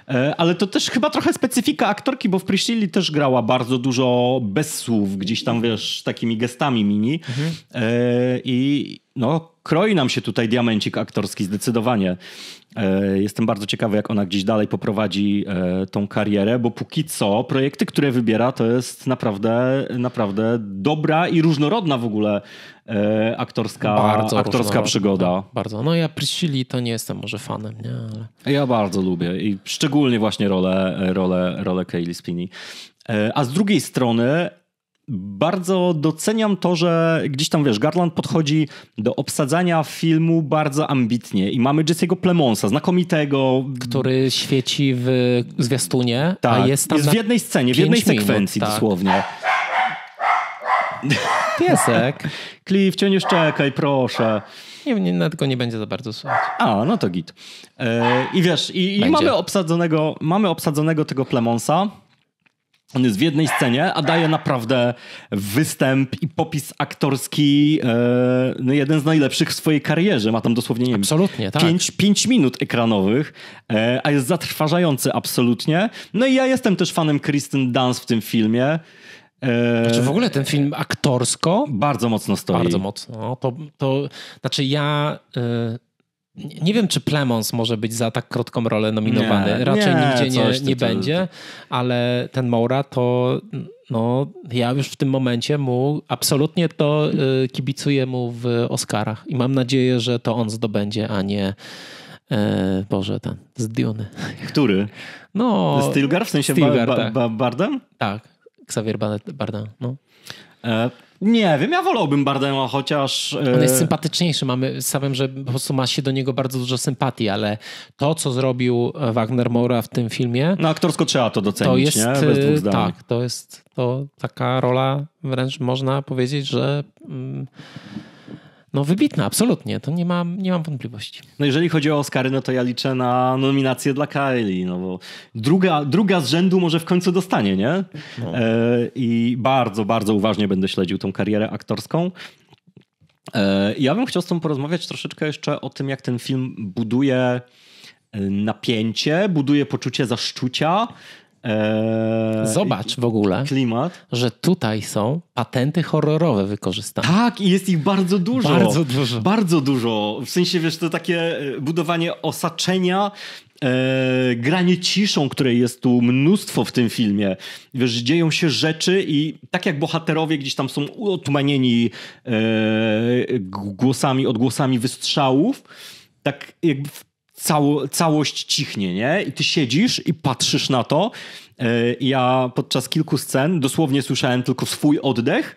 E, ale to też chyba trochę specyfika aktorki, bo w Priscilli też grała bardzo dużo bez słów, gdzieś tam, wiesz, takimi gestami mini. Mhm. E, I no, kroi nam się tutaj diamencik aktorski zdecydowanie. E, jestem bardzo ciekawy, jak ona gdzieś dalej poprowadzi e, tą karierę, bo póki co projekty, które wybiera, to jest naprawdę, naprawdę dobra i różnorodna w ogóle e, aktorska, bardzo aktorska przygoda. Tak, bardzo. No ja Priscili to nie jestem może fanem, nie? Ale... Ja bardzo lubię i szczególnie właśnie rolę, rolę, rolę Kaylee A z drugiej strony bardzo doceniam to, że gdzieś tam, wiesz, Garland podchodzi do obsadzania filmu bardzo ambitnie i mamy Jesse'ego Plemonsa, znakomitego... Który świeci w zwiastunie, tak, a jest tam... Jest w jednej scenie, w jednej sekwencji minut, tak. dosłownie. Piesek. Cliff, cię już czekaj, proszę. Nie, nie, na tego nie będzie za bardzo słuchać. A, no to git. E, I wiesz, i, i mamy obsadzonego mamy obsadzonego tego Plemonsa, on jest w jednej scenie, a daje naprawdę występ i popis aktorski e, no, jeden z najlepszych w swojej karierze. Ma tam dosłownie nie wiem, absolutnie, tak. pięć, minut ekranowych, e, a jest zatrważający absolutnie. No i ja jestem też fanem Kristen Dunst w tym filmie. E, znaczy w ogóle ten film aktorsko... Bardzo mocno stoi. Bardzo mocno. No, to, to, znaczy ja... Y, nie wiem, czy Plemons może być za tak krótką rolę nominowany. Nie, Raczej nie, nigdzie nie, nie to, będzie, ale ten Moura to no, ja już w tym momencie mu absolutnie to y, kibicuję mu w Oscarach i mam nadzieję, że to on zdobędzie, a nie y, Boże, ten z Duny. Który? No, Stilgar, w sensie Stilgar, ba, ba, tak. ba, Bardem? Tak, Xavier Bardem. No. E nie wiem, ja wolałbym Bardema, chociaż... E, On jest sympatyczniejszy, mamy, samym, że po prostu ma się do niego bardzo dużo sympatii, ale to, co zrobił e, Wagner Moura w tym filmie... No aktorsko trzeba to docenić, to jest, nie? E, Bez dwóch zdań. Tak, to jest to taka rola, wręcz można powiedzieć, że... Mm, no wybitna, absolutnie, to nie mam, nie mam wątpliwości. No jeżeli chodzi o Oscary, no to ja liczę na nominację dla Kylie, no bo druga, druga z rzędu może w końcu dostanie, nie? No. E, I bardzo, bardzo uważnie będę śledził tą karierę aktorską. E, ja bym chciał z tobą porozmawiać troszeczkę jeszcze o tym, jak ten film buduje e, napięcie, buduje poczucie zaszczucia, Eee, Zobacz w ogóle, klimat. że tutaj są patenty horrorowe wykorzystane. Tak, i jest ich bardzo dużo. Bardzo dużo. Bardzo dużo. W sensie, wiesz, to takie e, budowanie osaczenia e, granie ciszą, której jest tu mnóstwo w tym filmie. Wiesz, dzieją się rzeczy i tak jak bohaterowie gdzieś tam są otmanieni eee, głosami, odgłosami wystrzałów, tak jakby w cało, całość cichnie, nie? I ty siedzisz i patrzysz na to. E, ja podczas kilku scen dosłownie słyszałem tylko swój oddech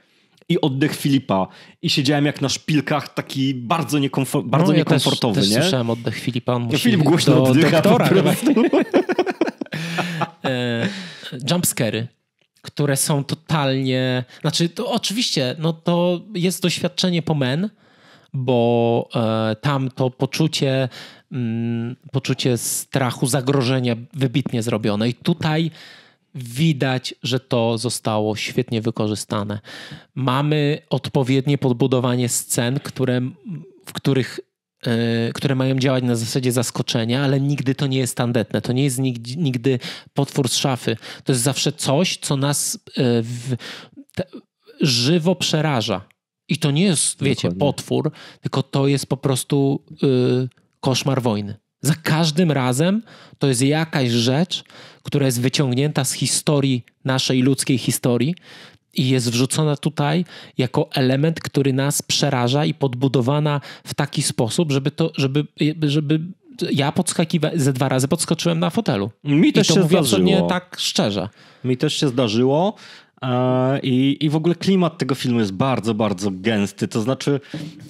i oddech Filipa. I siedziałem jak na szpilkach, taki bardzo, niekomfor bardzo no, ja niekomfortowy. Też, też nie? słyszałem oddech Filipa. musi ja Filip głośno do oddycha doktora, po prostu. E, jumpscary które są totalnie. Znaczy, to oczywiście, no to jest doświadczenie po men, bo e, tam to poczucie Mm, poczucie strachu, zagrożenia wybitnie zrobione. I tutaj widać, że to zostało świetnie wykorzystane. Mamy odpowiednie podbudowanie scen, które, w których Yy, które mają działać na zasadzie zaskoczenia, ale nigdy to nie jest tandetne. To nie jest nigdy, nigdy potwór z szafy. To jest zawsze coś, co nas yy, w, te, żywo przeraża. I to nie jest, wiecie, Dokładnie. potwór, tylko to jest po prostu. Yy, koszmar wojny. Za każdym razem to jest jakaś rzecz, która jest wyciągnięta z historii naszej ludzkiej historii i jest wrzucona tutaj jako element, który nas przeraża i podbudowana w taki sposób, żeby to, żeby, żeby ja podskakiwałem, ze dwa razy podskoczyłem na fotelu. Mi też I to się mówię zdarzyło. tak szczerze. Mi też się zdarzyło. I, I w ogóle klimat tego filmu jest bardzo, bardzo gęsty. To znaczy,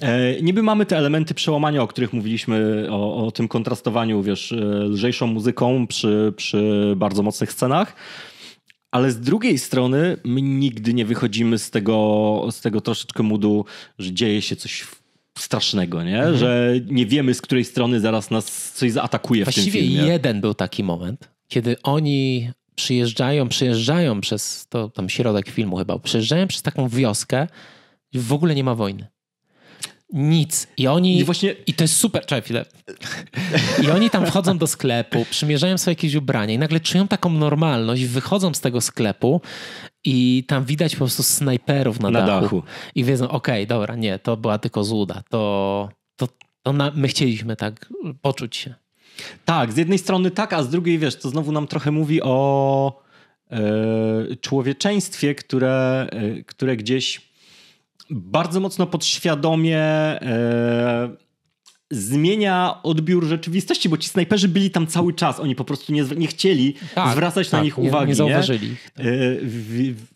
e, niby mamy te elementy przełamania, o których mówiliśmy, o, o tym kontrastowaniu, wiesz, e, lżejszą muzyką przy, przy bardzo mocnych scenach. Ale z drugiej strony my nigdy nie wychodzimy z tego, z tego troszeczkę mudu, że dzieje się coś strasznego, nie? Mhm. Że nie wiemy z której strony zaraz nas coś zaatakuje Właściwie w tym filmie. Właściwie jeden był taki moment, kiedy oni przyjeżdżają, przyjeżdżają przez to tam środek filmu chyba, Przyjeżdżają przez taką wioskę, gdzie w ogóle nie ma wojny. Nic. I oni. I, właśnie... I to jest super. Czekaj chwilę. I oni tam wchodzą do sklepu, przymierzają sobie jakieś ubrania i nagle czują taką normalność, wychodzą z tego sklepu i tam widać po prostu snajperów na, na dachu. dachu. I wiedzą, okej, okay, dobra, nie, to była tylko złuda. To, to, to na, my chcieliśmy tak poczuć się. Tak, z jednej strony tak, a z drugiej wiesz, to znowu nam trochę mówi o e, człowieczeństwie, które, e, które gdzieś bardzo mocno podświadomie e, zmienia odbiór rzeczywistości, bo ci snajperzy byli tam cały czas, oni po prostu nie, nie chcieli tak, zwracać tak, na nich uwagi. Nie, zauważyli. Nie?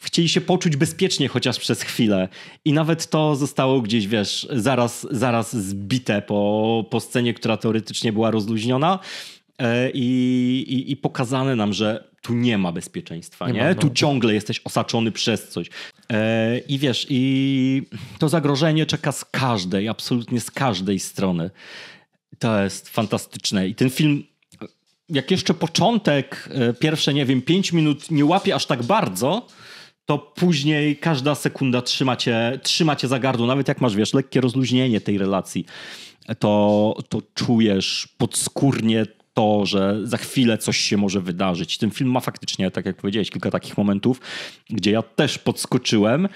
Chcieli się poczuć bezpiecznie chociaż przez chwilę i nawet to zostało gdzieś, wiesz, zaraz, zaraz zbite po, po scenie, która teoretycznie była rozluźniona e, i, i, i pokazane nam, że tu nie ma bezpieczeństwa, nie? nie? Ma, no. Tu ciągle jesteś osaczony przez coś. E, I wiesz, i to zagrożenie czeka z każdej, absolutnie z każdej strony. To jest fantastyczne. I ten film, jak jeszcze początek, e, pierwsze, nie wiem, pięć minut nie łapie aż tak bardzo, to później każda sekunda trzyma cię, trzyma cię za gardło. Nawet jak masz, wiesz, lekkie rozluźnienie tej relacji, to, to czujesz podskórnie to, że za chwilę coś się może wydarzyć. Ten film ma faktycznie, tak jak powiedziałeś, kilka takich momentów, gdzie ja też podskoczyłem,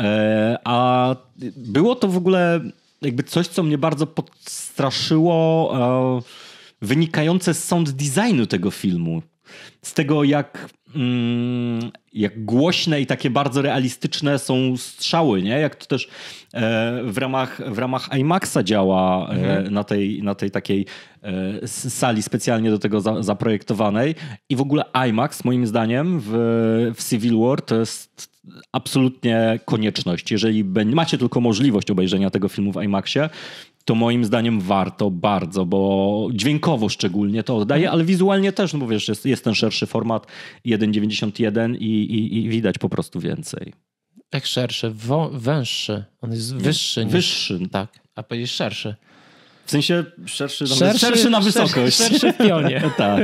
e, a było to w ogóle jakby coś, co mnie bardzo podstraszyło, e, wynikające z sound designu tego filmu. Z tego, jak Mm, jak głośne i takie bardzo realistyczne są strzały, nie? Jak to też e, w ramach, w ramach IMAXa działa e, mhm. na, tej, na tej takiej e, sali specjalnie do tego zaprojektowanej. I w ogóle IMAX moim zdaniem w, w Civil War to jest absolutnie konieczność. Jeżeli macie tylko możliwość obejrzenia tego filmu w IMAXie, to moim zdaniem warto bardzo, bo dźwiękowo szczególnie to oddaje, mhm. ale wizualnie też, no bo wiesz, jest, jest ten szerszy format 1.91 i, i, i widać po prostu więcej. Jak szerszy, węższe, węższy. On jest wyższy. Niż, wyższy. Tak, a powiedzieć szerszy. W sensie szerszy, szerszy, na, szerszy na wysokość. Szerszy, szerszy w pionie. tak.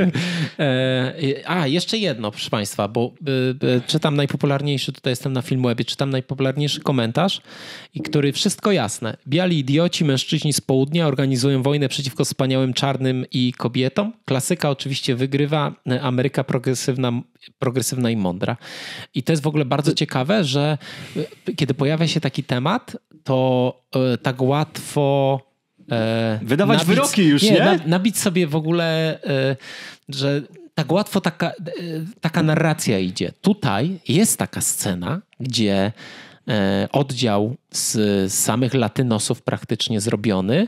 E, a, jeszcze jedno, proszę Państwa, bo e, e, czytam najpopularniejszy, tutaj jestem na Filmwebie, czytam najpopularniejszy komentarz, i który wszystko jasne. Biali idioci, mężczyźni z południa organizują wojnę przeciwko wspaniałym czarnym i kobietom. Klasyka oczywiście wygrywa, Ameryka progresywna, progresywna i mądra. I to jest w ogóle bardzo ciekawe, że kiedy pojawia się taki temat, to tak łatwo E, Wydawać nabić, wyroki już, nie? nie? Na, nabić sobie w ogóle, e, że tak łatwo taka, e, taka narracja idzie. Tutaj jest taka scena, gdzie oddział z samych latynosów praktycznie zrobiony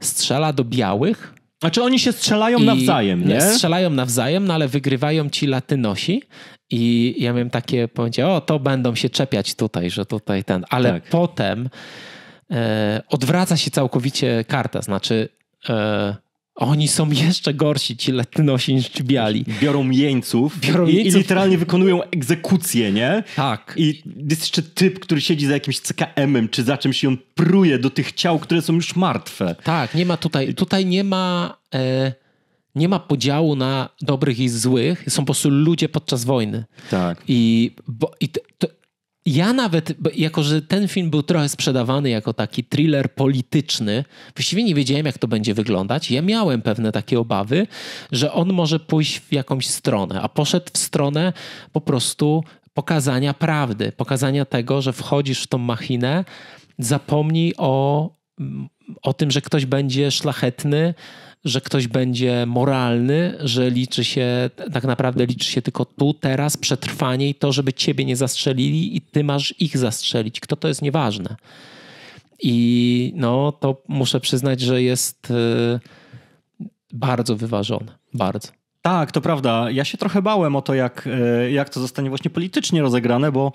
strzela do białych. Znaczy oni się strzelają nawzajem, nie? Strzelają nawzajem, no ale wygrywają ci latynosi i ja miałem takie pojęcie, o to będą się czepiać tutaj, że tutaj ten, ale tak. potem E, odwraca się całkowicie karta. Znaczy, e, oni są jeszcze gorsi, ci Latynosi, niż ci biali. Biorą jeńców, Biorą i, jeńców. i literalnie wykonują egzekucję, nie? Tak. I jest jeszcze typ, który siedzi za jakimś CKM-em czy za czymś i on pruje do tych ciał, które są już martwe. Tak, nie ma tutaj, tutaj nie ma... E, nie ma podziału na dobrych i złych, są po prostu ludzie podczas wojny. Tak. I, bo, i to, ja nawet, jako że ten film był trochę sprzedawany jako taki thriller polityczny, właściwie nie wiedziałem, jak to będzie wyglądać. Ja miałem pewne takie obawy, że on może pójść w jakąś stronę, a poszedł w stronę po prostu pokazania prawdy, pokazania tego, że wchodzisz w tą machinę, zapomnij o mm, o tym, że ktoś będzie szlachetny, że ktoś będzie moralny, że liczy się, tak naprawdę liczy się tylko tu, teraz, przetrwanie i to, żeby ciebie nie zastrzelili i ty masz ich zastrzelić. Kto to jest nieważne. I no to muszę przyznać, że jest y, bardzo wyważone. Bardzo. Tak, to prawda. Ja się trochę bałem o to, jak, e, jak to zostanie właśnie politycznie rozegrane, bo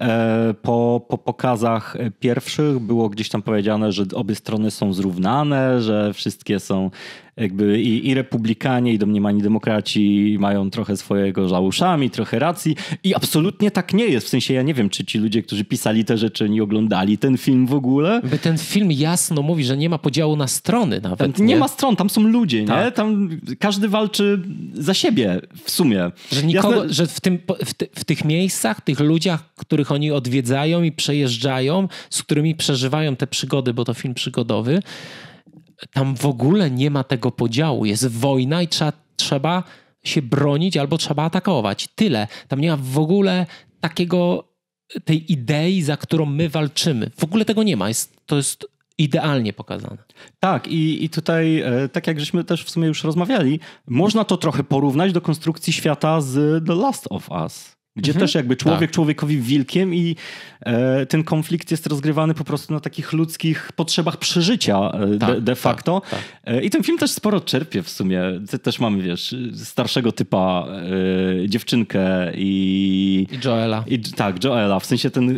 e, po, po pokazach pierwszych było gdzieś tam powiedziane, że obie strony są zrównane, że wszystkie są jakby i, i republikanie, i domniemani demokraci mają trochę swojego żałuszami, trochę racji i absolutnie tak nie jest. W sensie ja nie wiem, czy ci ludzie, którzy pisali te rzeczy, nie oglądali ten film w ogóle. By ten film jasno mówi, że nie ma podziału na strony nawet. Nie, nie, ma stron, tam są ludzie, tak. nie? Tam każdy walczy za siebie w sumie. Że, nikogo, Jasne... że w, tym, w, ty, w tych miejscach, tych ludziach, których oni odwiedzają i przejeżdżają, z którymi przeżywają te przygody, bo to film przygodowy, tam w ogóle nie ma tego podziału. Jest wojna i trzeba, trzeba się bronić albo trzeba atakować. Tyle. Tam nie ma w ogóle takiego, tej idei, za którą my walczymy. W ogóle tego nie ma. Jest, to jest idealnie pokazane. Tak, i, i tutaj, e, tak jak żeśmy też w sumie już rozmawiali, można to trochę porównać do konstrukcji świata z The Last of Us. Gdzie mhm. też jakby człowiek tak. człowiekowi wilkiem i e, ten konflikt jest rozgrywany po prostu na takich ludzkich potrzebach przeżycia e, tak, de, de, tak, facto. Tak, e, I ten film też sporo czerpie w sumie. Ty też mamy, wiesz, starszego typa e, dziewczynkę i... I Joela. I, tak, Joela. W sensie ten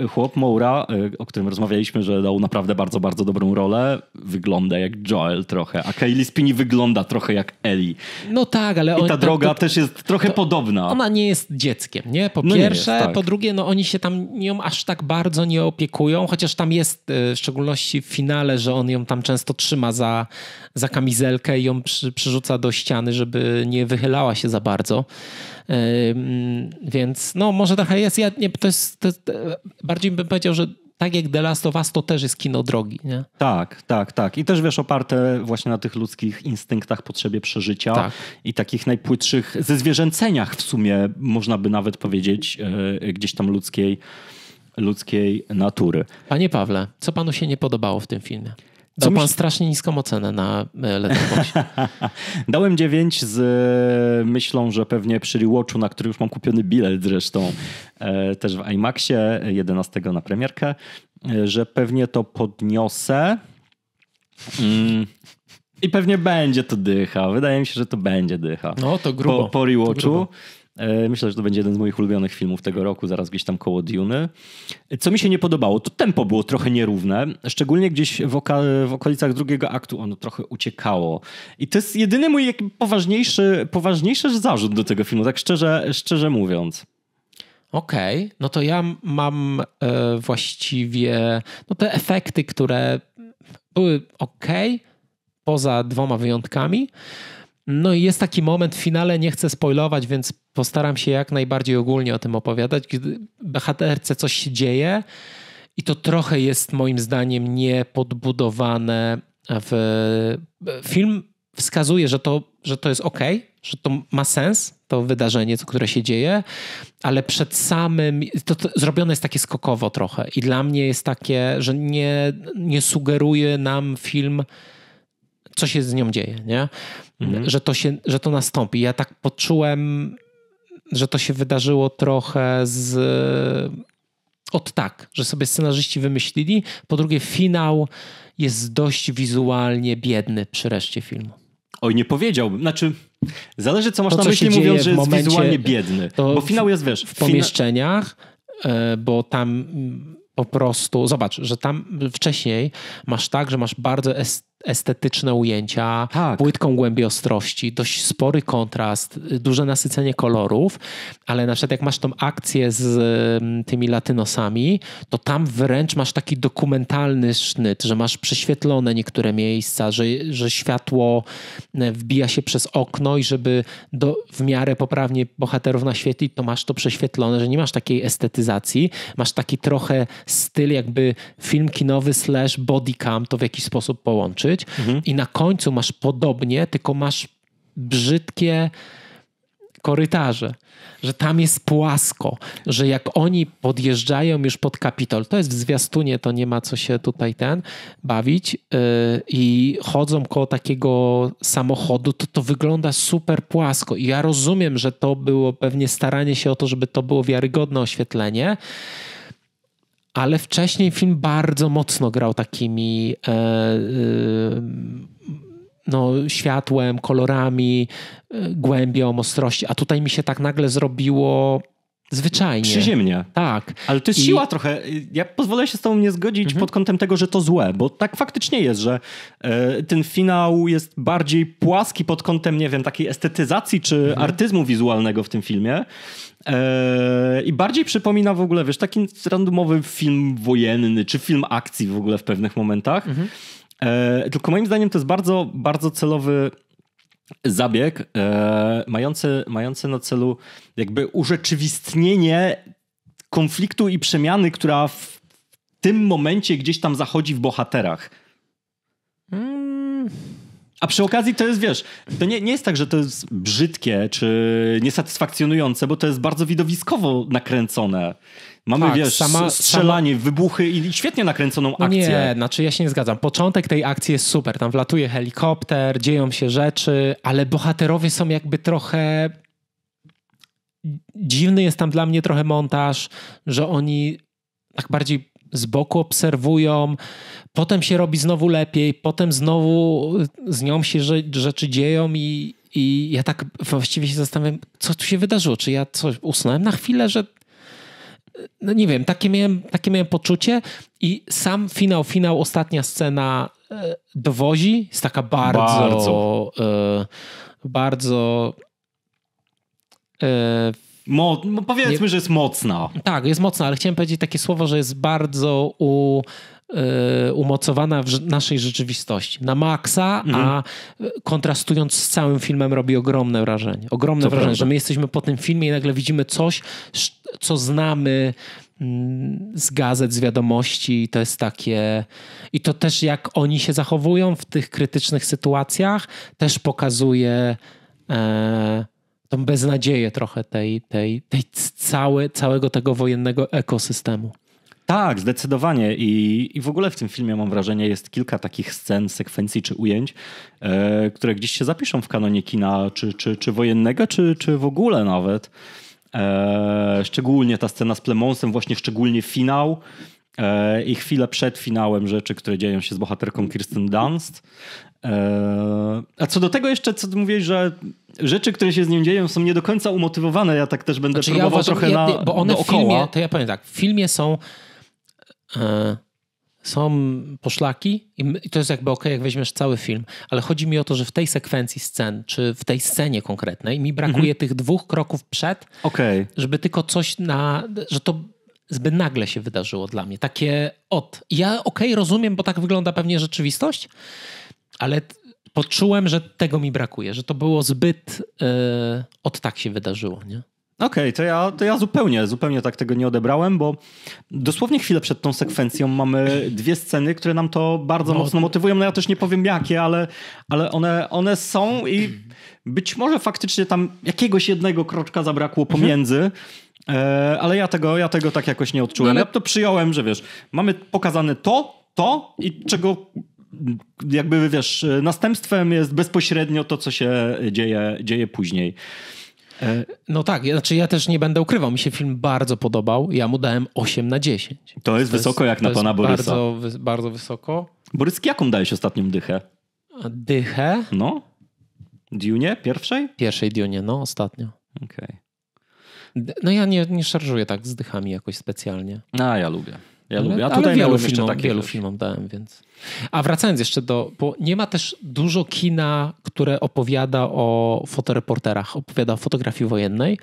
e, chłop Moura, o którym rozmawialiśmy, że dał naprawdę bardzo, bardzo dobrą rolę, wygląda jak Joel trochę, a Kaylee Spinney wygląda trochę jak Ellie. No tak, ale... I ta droga to, to, też jest trochę podobna. Ona nie jest dzieckiem. Nie, po no pierwsze, nie jest, tak. po drugie, no oni się tam nią aż tak bardzo nie opiekują, chociaż tam jest e, w szczególności w finale, że on ją tam często trzyma za, za kamizelkę i ją przy, przyrzuca do ściany, żeby nie wychylała się za bardzo. więc no może trochę jest, ja nie, to jest, to, bardziej bym powiedział, że tak jak The Last of Us, to też jest kino drogi, nie? Tak, tak, tak. I też wiesz, oparte właśnie na tych ludzkich instynktach, potrzebie przeżycia tak. i takich najpłytszych zezwierzęceniach w sumie, można by nawet powiedzieć, yy, gdzieś tam ludzkiej, ludzkiej natury. Panie Pawle, co panu się nie podobało w tym filmie? Co no, pan strasznie niską ocenę na e, Letterboxd. Dałem 9 z e, myślą, że pewnie przy rewatchu, na który już mam kupiony bilet zresztą, e, też w IMAXie 11 na premierkę, że pewnie to podniosę. Mm. I pewnie będzie to dycha. Wydaje mi się, że to będzie dycha. No, to grubo. Po, po rewatchu. E, myślę, że to będzie jeden z moich ulubionych filmów tego roku, zaraz gdzieś tam koło Dune. Co mi się nie podobało, to tempo było trochę nierówne, szczególnie gdzieś w, w okolicach drugiego aktu ono trochę uciekało. I to jest jedyny mój poważniejszy, poważniejszy zarzut do tego filmu, tak szczerze, szczerze mówiąc. Okej, okay. no to ja mam e, właściwie no te efekty, które były ok, poza dwoma wyjątkami. No i jest taki moment w finale, nie chcę spoilować, więc postaram się jak najbardziej ogólnie o tym opowiadać, gdy bohaterce coś się dzieje i to trochę jest moim zdaniem niepodbudowane. W... Film wskazuje, że to, że to jest ok, że to ma sens, to wydarzenie, które się dzieje, ale przed samym, to, to, zrobione jest takie skokowo trochę i dla mnie jest takie, że nie, nie sugeruje nam film co się z nią dzieje, nie? Mhm. Że, to się, że to nastąpi. Ja tak poczułem, że to się wydarzyło trochę z od tak, że sobie scenarzyści wymyślili. Po drugie, finał jest dość wizualnie biedny przy reszcie filmu. Oj, nie powiedziałbym. Znaczy, zależy co masz to, na co myśli mówiąc, że jest wizualnie biedny. Bo finał jest, wiesz... W pomieszczeniach, e, bo tam po prostu... Zobacz, że tam wcześniej masz tak, że masz bardzo estetyczne ujęcia, tak. płytką ostrości, dość spory kontrast, duże nasycenie kolorów, ale na przykład jak masz tą akcję z mm, tymi latynosami, to tam wręcz masz taki dokumentalny sznyt, że masz prześwietlone niektóre miejsca, że, że światło mm, wbija się przez okno i żeby do, w miarę poprawnie bohaterów naświetlić, to masz to prześwietlone, że nie masz takiej estetyzacji, masz taki trochę styl jakby film kinowy slash bodycam to w jakiś sposób połączyć mhm. i na końcu masz podobnie, tylko masz brzydkie korytarze, że tam jest płasko, że jak oni podjeżdżają już pod Kapitol, to jest w zwiastunie, to nie ma co się tutaj ten bawić yy, i chodzą koło takiego samochodu, to to wygląda super płasko i ja rozumiem, że to było pewnie staranie się o to, żeby to było wiarygodne oświetlenie, ale wcześniej film bardzo mocno grał takimi e, e, no, światłem, kolorami, e, głębią, ostrości, a tutaj mi się tak nagle zrobiło zwyczajnie. Przyziemnie. Tak. Ale to jest I... siła trochę. Ja pozwolę się z tobą nie zgodzić mhm. pod kątem tego, że to złe, bo tak faktycznie jest, że e, ten finał jest bardziej płaski pod kątem, nie wiem, takiej estetyzacji czy mhm. artyzmu wizualnego w tym filmie. Eee, I bardziej przypomina w ogóle, wiesz, taki randomowy film wojenny, czy film akcji w ogóle w pewnych momentach. Mhm. Eee, tylko moim zdaniem to jest bardzo, bardzo celowy zabieg, eee, mający, mający na celu jakby urzeczywistnienie konfliktu i przemiany, która w tym momencie gdzieś tam zachodzi w bohaterach. Mm. A przy okazji to jest, wiesz, to nie, nie jest tak, że to jest brzydkie czy niesatysfakcjonujące, bo to jest bardzo widowiskowo nakręcone. Mamy, tak, wiesz, sama, strzelanie, sama... wybuchy i świetnie nakręconą no akcję. Nie, znaczy ja się nie zgadzam. Początek tej akcji jest super. Tam wlatuje helikopter, dzieją się rzeczy, ale bohaterowie są jakby trochę... Dziwny jest tam dla mnie trochę montaż, że oni tak bardziej z boku obserwują, potem się robi znowu lepiej, potem znowu z nią się rzeczy dzieją i, i ja tak właściwie się zastanawiam, co tu się wydarzyło, czy ja coś usunąłem na chwilę, że no nie wiem, takie miałem, takie miałem poczucie i sam finał, finał, ostatnia scena e, dowozi, jest taka bardzo, bardzo, e, bardzo e, Mo no powiedzmy, nie... że jest mocna. Tak, jest mocna, ale chciałem powiedzieć takie słowo, że jest bardzo u e, umocowana w naszej rzeczywistości na maksa, mhm. a kontrastując z całym filmem robi ogromne wrażenie. Ogromne wrażenie, prawda. że my jesteśmy po tym filmie i nagle widzimy coś, co znamy mm, z gazet, z wiadomości i to jest takie... I to też jak oni się zachowują w tych krytycznych sytuacjach też pokazuje... E, tą beznadzieję trochę tej, tej, tej całe, całego tego wojennego ekosystemu. Tak, zdecydowanie. I, I w ogóle w tym filmie mam wrażenie, jest kilka takich scen, sekwencji czy ujęć, e, które gdzieś się zapiszą w kanonie kina, czy, czy, czy wojennego, czy, czy w ogóle nawet. E, szczególnie ta scena z Plemonsem, właśnie szczególnie finał. E, i chwilę przed finałem rzeczy, które dzieją się z bohaterką Kirsten Dunst. E, a co do tego jeszcze, co ty mówisz, że rzeczy, które się z nią dzieją są nie do końca umotywowane, ja tak też będę znaczy, próbował ja uważam, trochę na Bo one w filmie, to ja powiem tak, w filmie są yy, są poszlaki i to jest jakby ok, jak weźmiesz cały film, ale chodzi mi o to, że w tej sekwencji scen, czy w tej scenie konkretnej mi brakuje mm -hmm. tych dwóch kroków przed, okay. żeby tylko coś na, że to zbyt nagle się wydarzyło dla mnie. Takie od. Ja okej, okay, rozumiem, bo tak wygląda pewnie rzeczywistość, ale poczułem, że tego mi brakuje, że to było zbyt yy, od tak się wydarzyło, nie? Okej, okay, to, ja, to ja zupełnie, zupełnie tak tego nie odebrałem, bo dosłownie chwilę przed tą sekwencją mamy dwie sceny, które nam to bardzo no. mocno motywują. No ja też nie powiem jakie, ale, ale one, one są i być może faktycznie tam jakiegoś jednego kroczka zabrakło pomiędzy. Mhm E, ale ja tego, ja tego tak jakoś nie odczułem. No ale... Ja to przyjąłem, że wiesz, mamy pokazane to, to i czego jakby wiesz, następstwem jest bezpośrednio to, co się dzieje, dzieje później. E, no tak, znaczy ja też nie będę ukrywał, mi się film bardzo podobał, ja mu dałem 8 na 10. To jest, to jest wysoko jak na pana Borysa. Bardzo, bardzo wysoko. Boryski jaką dajesz ostatnią dychę? Dychę? No. Dune? Pierwszej? Pierwszej Dune, no ostatnio. Okej. Okay. No ja nie, nie szarżuję tak z dychami jakoś specjalnie. A ja lubię. Ja ale, lubię. A tutaj wielu filmom, takie wielu filmom dałem, więc. A wracając jeszcze do. Bo nie ma też dużo kina, które opowiada o fotoreporterach, opowiada o fotografii wojennej.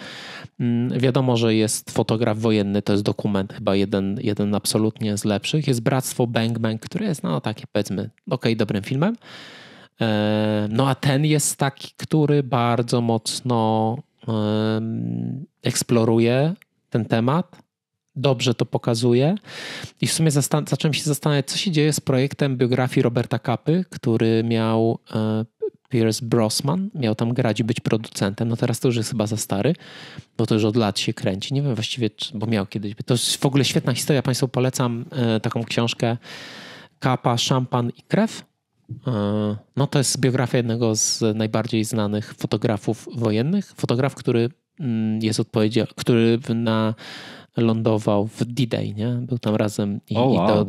Mm, wiadomo, że jest fotograf wojenny, to jest dokument chyba jeden, jeden absolutnie z lepszych. Jest Bractwo Bang Bang, które jest, no takie powiedzmy, ok, dobrym filmem. E, no a ten jest taki, który bardzo mocno eksploruje ten temat, dobrze to pokazuje. I w sumie zacząłem się zastanawiać, co się dzieje z projektem biografii Roberta Kapy, który miał e, Pierce Brosman, miał tam grać i być producentem. No teraz to już jest chyba za stary, bo to już od lat się kręci. Nie wiem właściwie, czy, bo miał kiedyś. To jest w ogóle świetna historia. Państwu polecam e, taką książkę Kapa, szampan i krew E, no to jest biografia jednego z najbardziej znanych fotografów wojennych. Fotograf, który mm, jest odpowiedzialny, który na lądował w D-Day, nie? Był tam razem i, oh, wow. i to,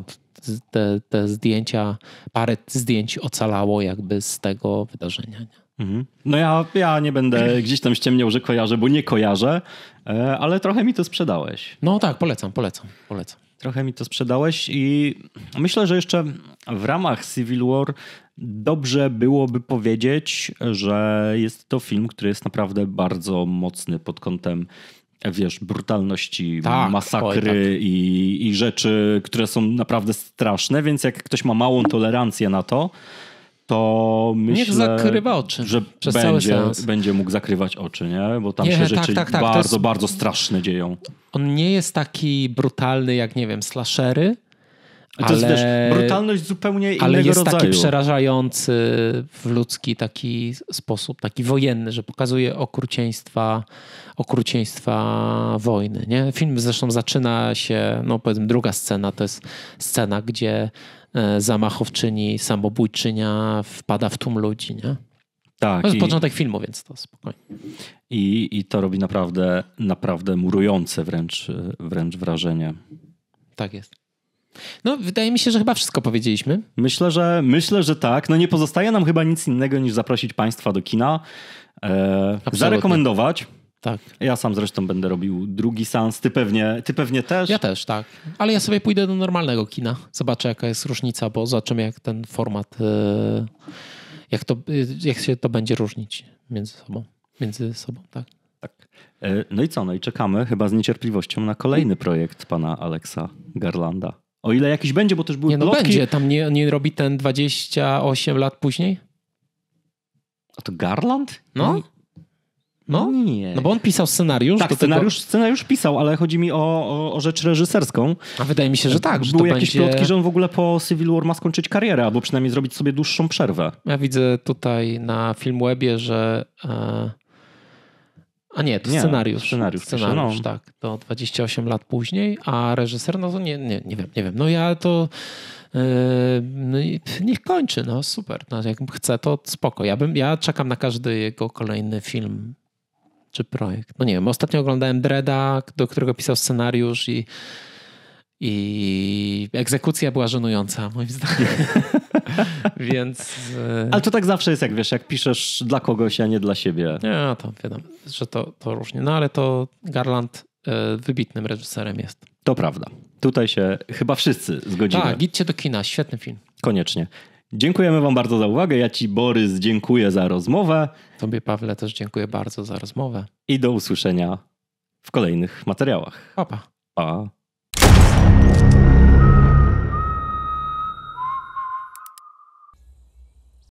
te, te, zdjęcia, parę zdjęć ocalało jakby z tego wydarzenia. Nie? Mhm. No ja, ja nie będę gdzieś tam ściemniał, że kojarzę, bo nie kojarzę, e, ale trochę mi to sprzedałeś. No tak, polecam, polecam, polecam. Trochę mi to sprzedałeś i myślę, że jeszcze w ramach Civil War dobrze byłoby powiedzieć, że jest to film, który jest naprawdę bardzo mocny pod kątem wiesz, brutalności, tak, masakry oj, tak. i, i rzeczy, które są naprawdę straszne, więc jak ktoś ma małą tolerancję na to, to myślę, Niech zakrywa oczy że przez będzie, będzie mógł zakrywać oczy, nie? Bo tam nie, się tak, rzeczy tak, tak, bardzo, jest... bardzo straszne dzieją. On nie jest taki brutalny jak, nie wiem, slashery, ale, to jest, wiesz, brutalność zupełnie ale innego Ale jest rodzaju. taki przerażający w ludzki taki sposób, taki wojenny, że pokazuje okrucieństwa, okrucieństwa wojny. Nie? Film zresztą zaczyna się, no powiedzmy druga scena, to jest scena, gdzie E, zamachowczyni, samobójczynia wpada w tłum ludzi, nie? Tak. To jest i, początek filmu, więc to spokojnie. I, I to robi naprawdę, naprawdę murujące wręcz, wręcz wrażenie. Tak jest. No, wydaje mi się, że chyba wszystko powiedzieliśmy. Myślę, że myślę, że tak. No nie pozostaje nam chyba nic innego niż zaprosić Państwa do kina, e, zarekomendować. Tak. Ja sam zresztą będę robił drugi sans. Ty pewnie, ty pewnie też? Ja też, tak. Ale ja sobie pójdę do normalnego kina. Zobaczę, jaka jest różnica, bo zobaczymy, jak ten format, e, jak, to, e, jak się to będzie różnić między sobą. Między sobą, tak. tak. E, no i co? No i czekamy chyba z niecierpliwością na kolejny projekt pana Aleksa Garlanda. O ile jakiś będzie, bo też były nie, no będzie. Tam nie, nie robi ten 28 lat później? A to Garland? No. no no? Nie. No bo on pisał scenariusz. Tak, scenariusz, tego... scenariusz pisał, ale chodzi mi o, o, o, rzecz reżyserską. A wydaje mi się, że tak. Że Były jakieś będzie... plotki, że on w ogóle po Civil War ma skończyć karierę, albo przynajmniej zrobić sobie dłuższą przerwę. Ja widzę tutaj na Filmwebie, że... E, a nie, to nie, scenariusz. Scenariusz, scenariusz no. tak. To 28 lat później, a reżyser, no to nie, nie, nie wiem, nie wiem. No ja to... E, no niech kończy, no super. No, jak chce, to spoko. Ja, bym, ja czekam na każdy jego kolejny film czy projekt. No nie wiem, ostatnio oglądałem Dreda, do którego pisał scenariusz i, i egzekucja była żenująca, moim zdaniem. Więc. E, ale to tak zawsze jest, jak wiesz, jak piszesz dla kogoś, a nie dla siebie. Nie, no to wiadomo, że to, to różnie. No ale to Garland e, wybitnym reżyserem jest. To prawda. Tutaj się chyba wszyscy zgodzimy. Tak, idźcie do kina, świetny film. Koniecznie. Dziękujemy Wam bardzo za uwagę. Ja Ci, Borys, dziękuję za rozmowę. Tobie, Pawle, też dziękuję bardzo za rozmowę. I do usłyszenia w kolejnych materiałach. Pa, pa. pa.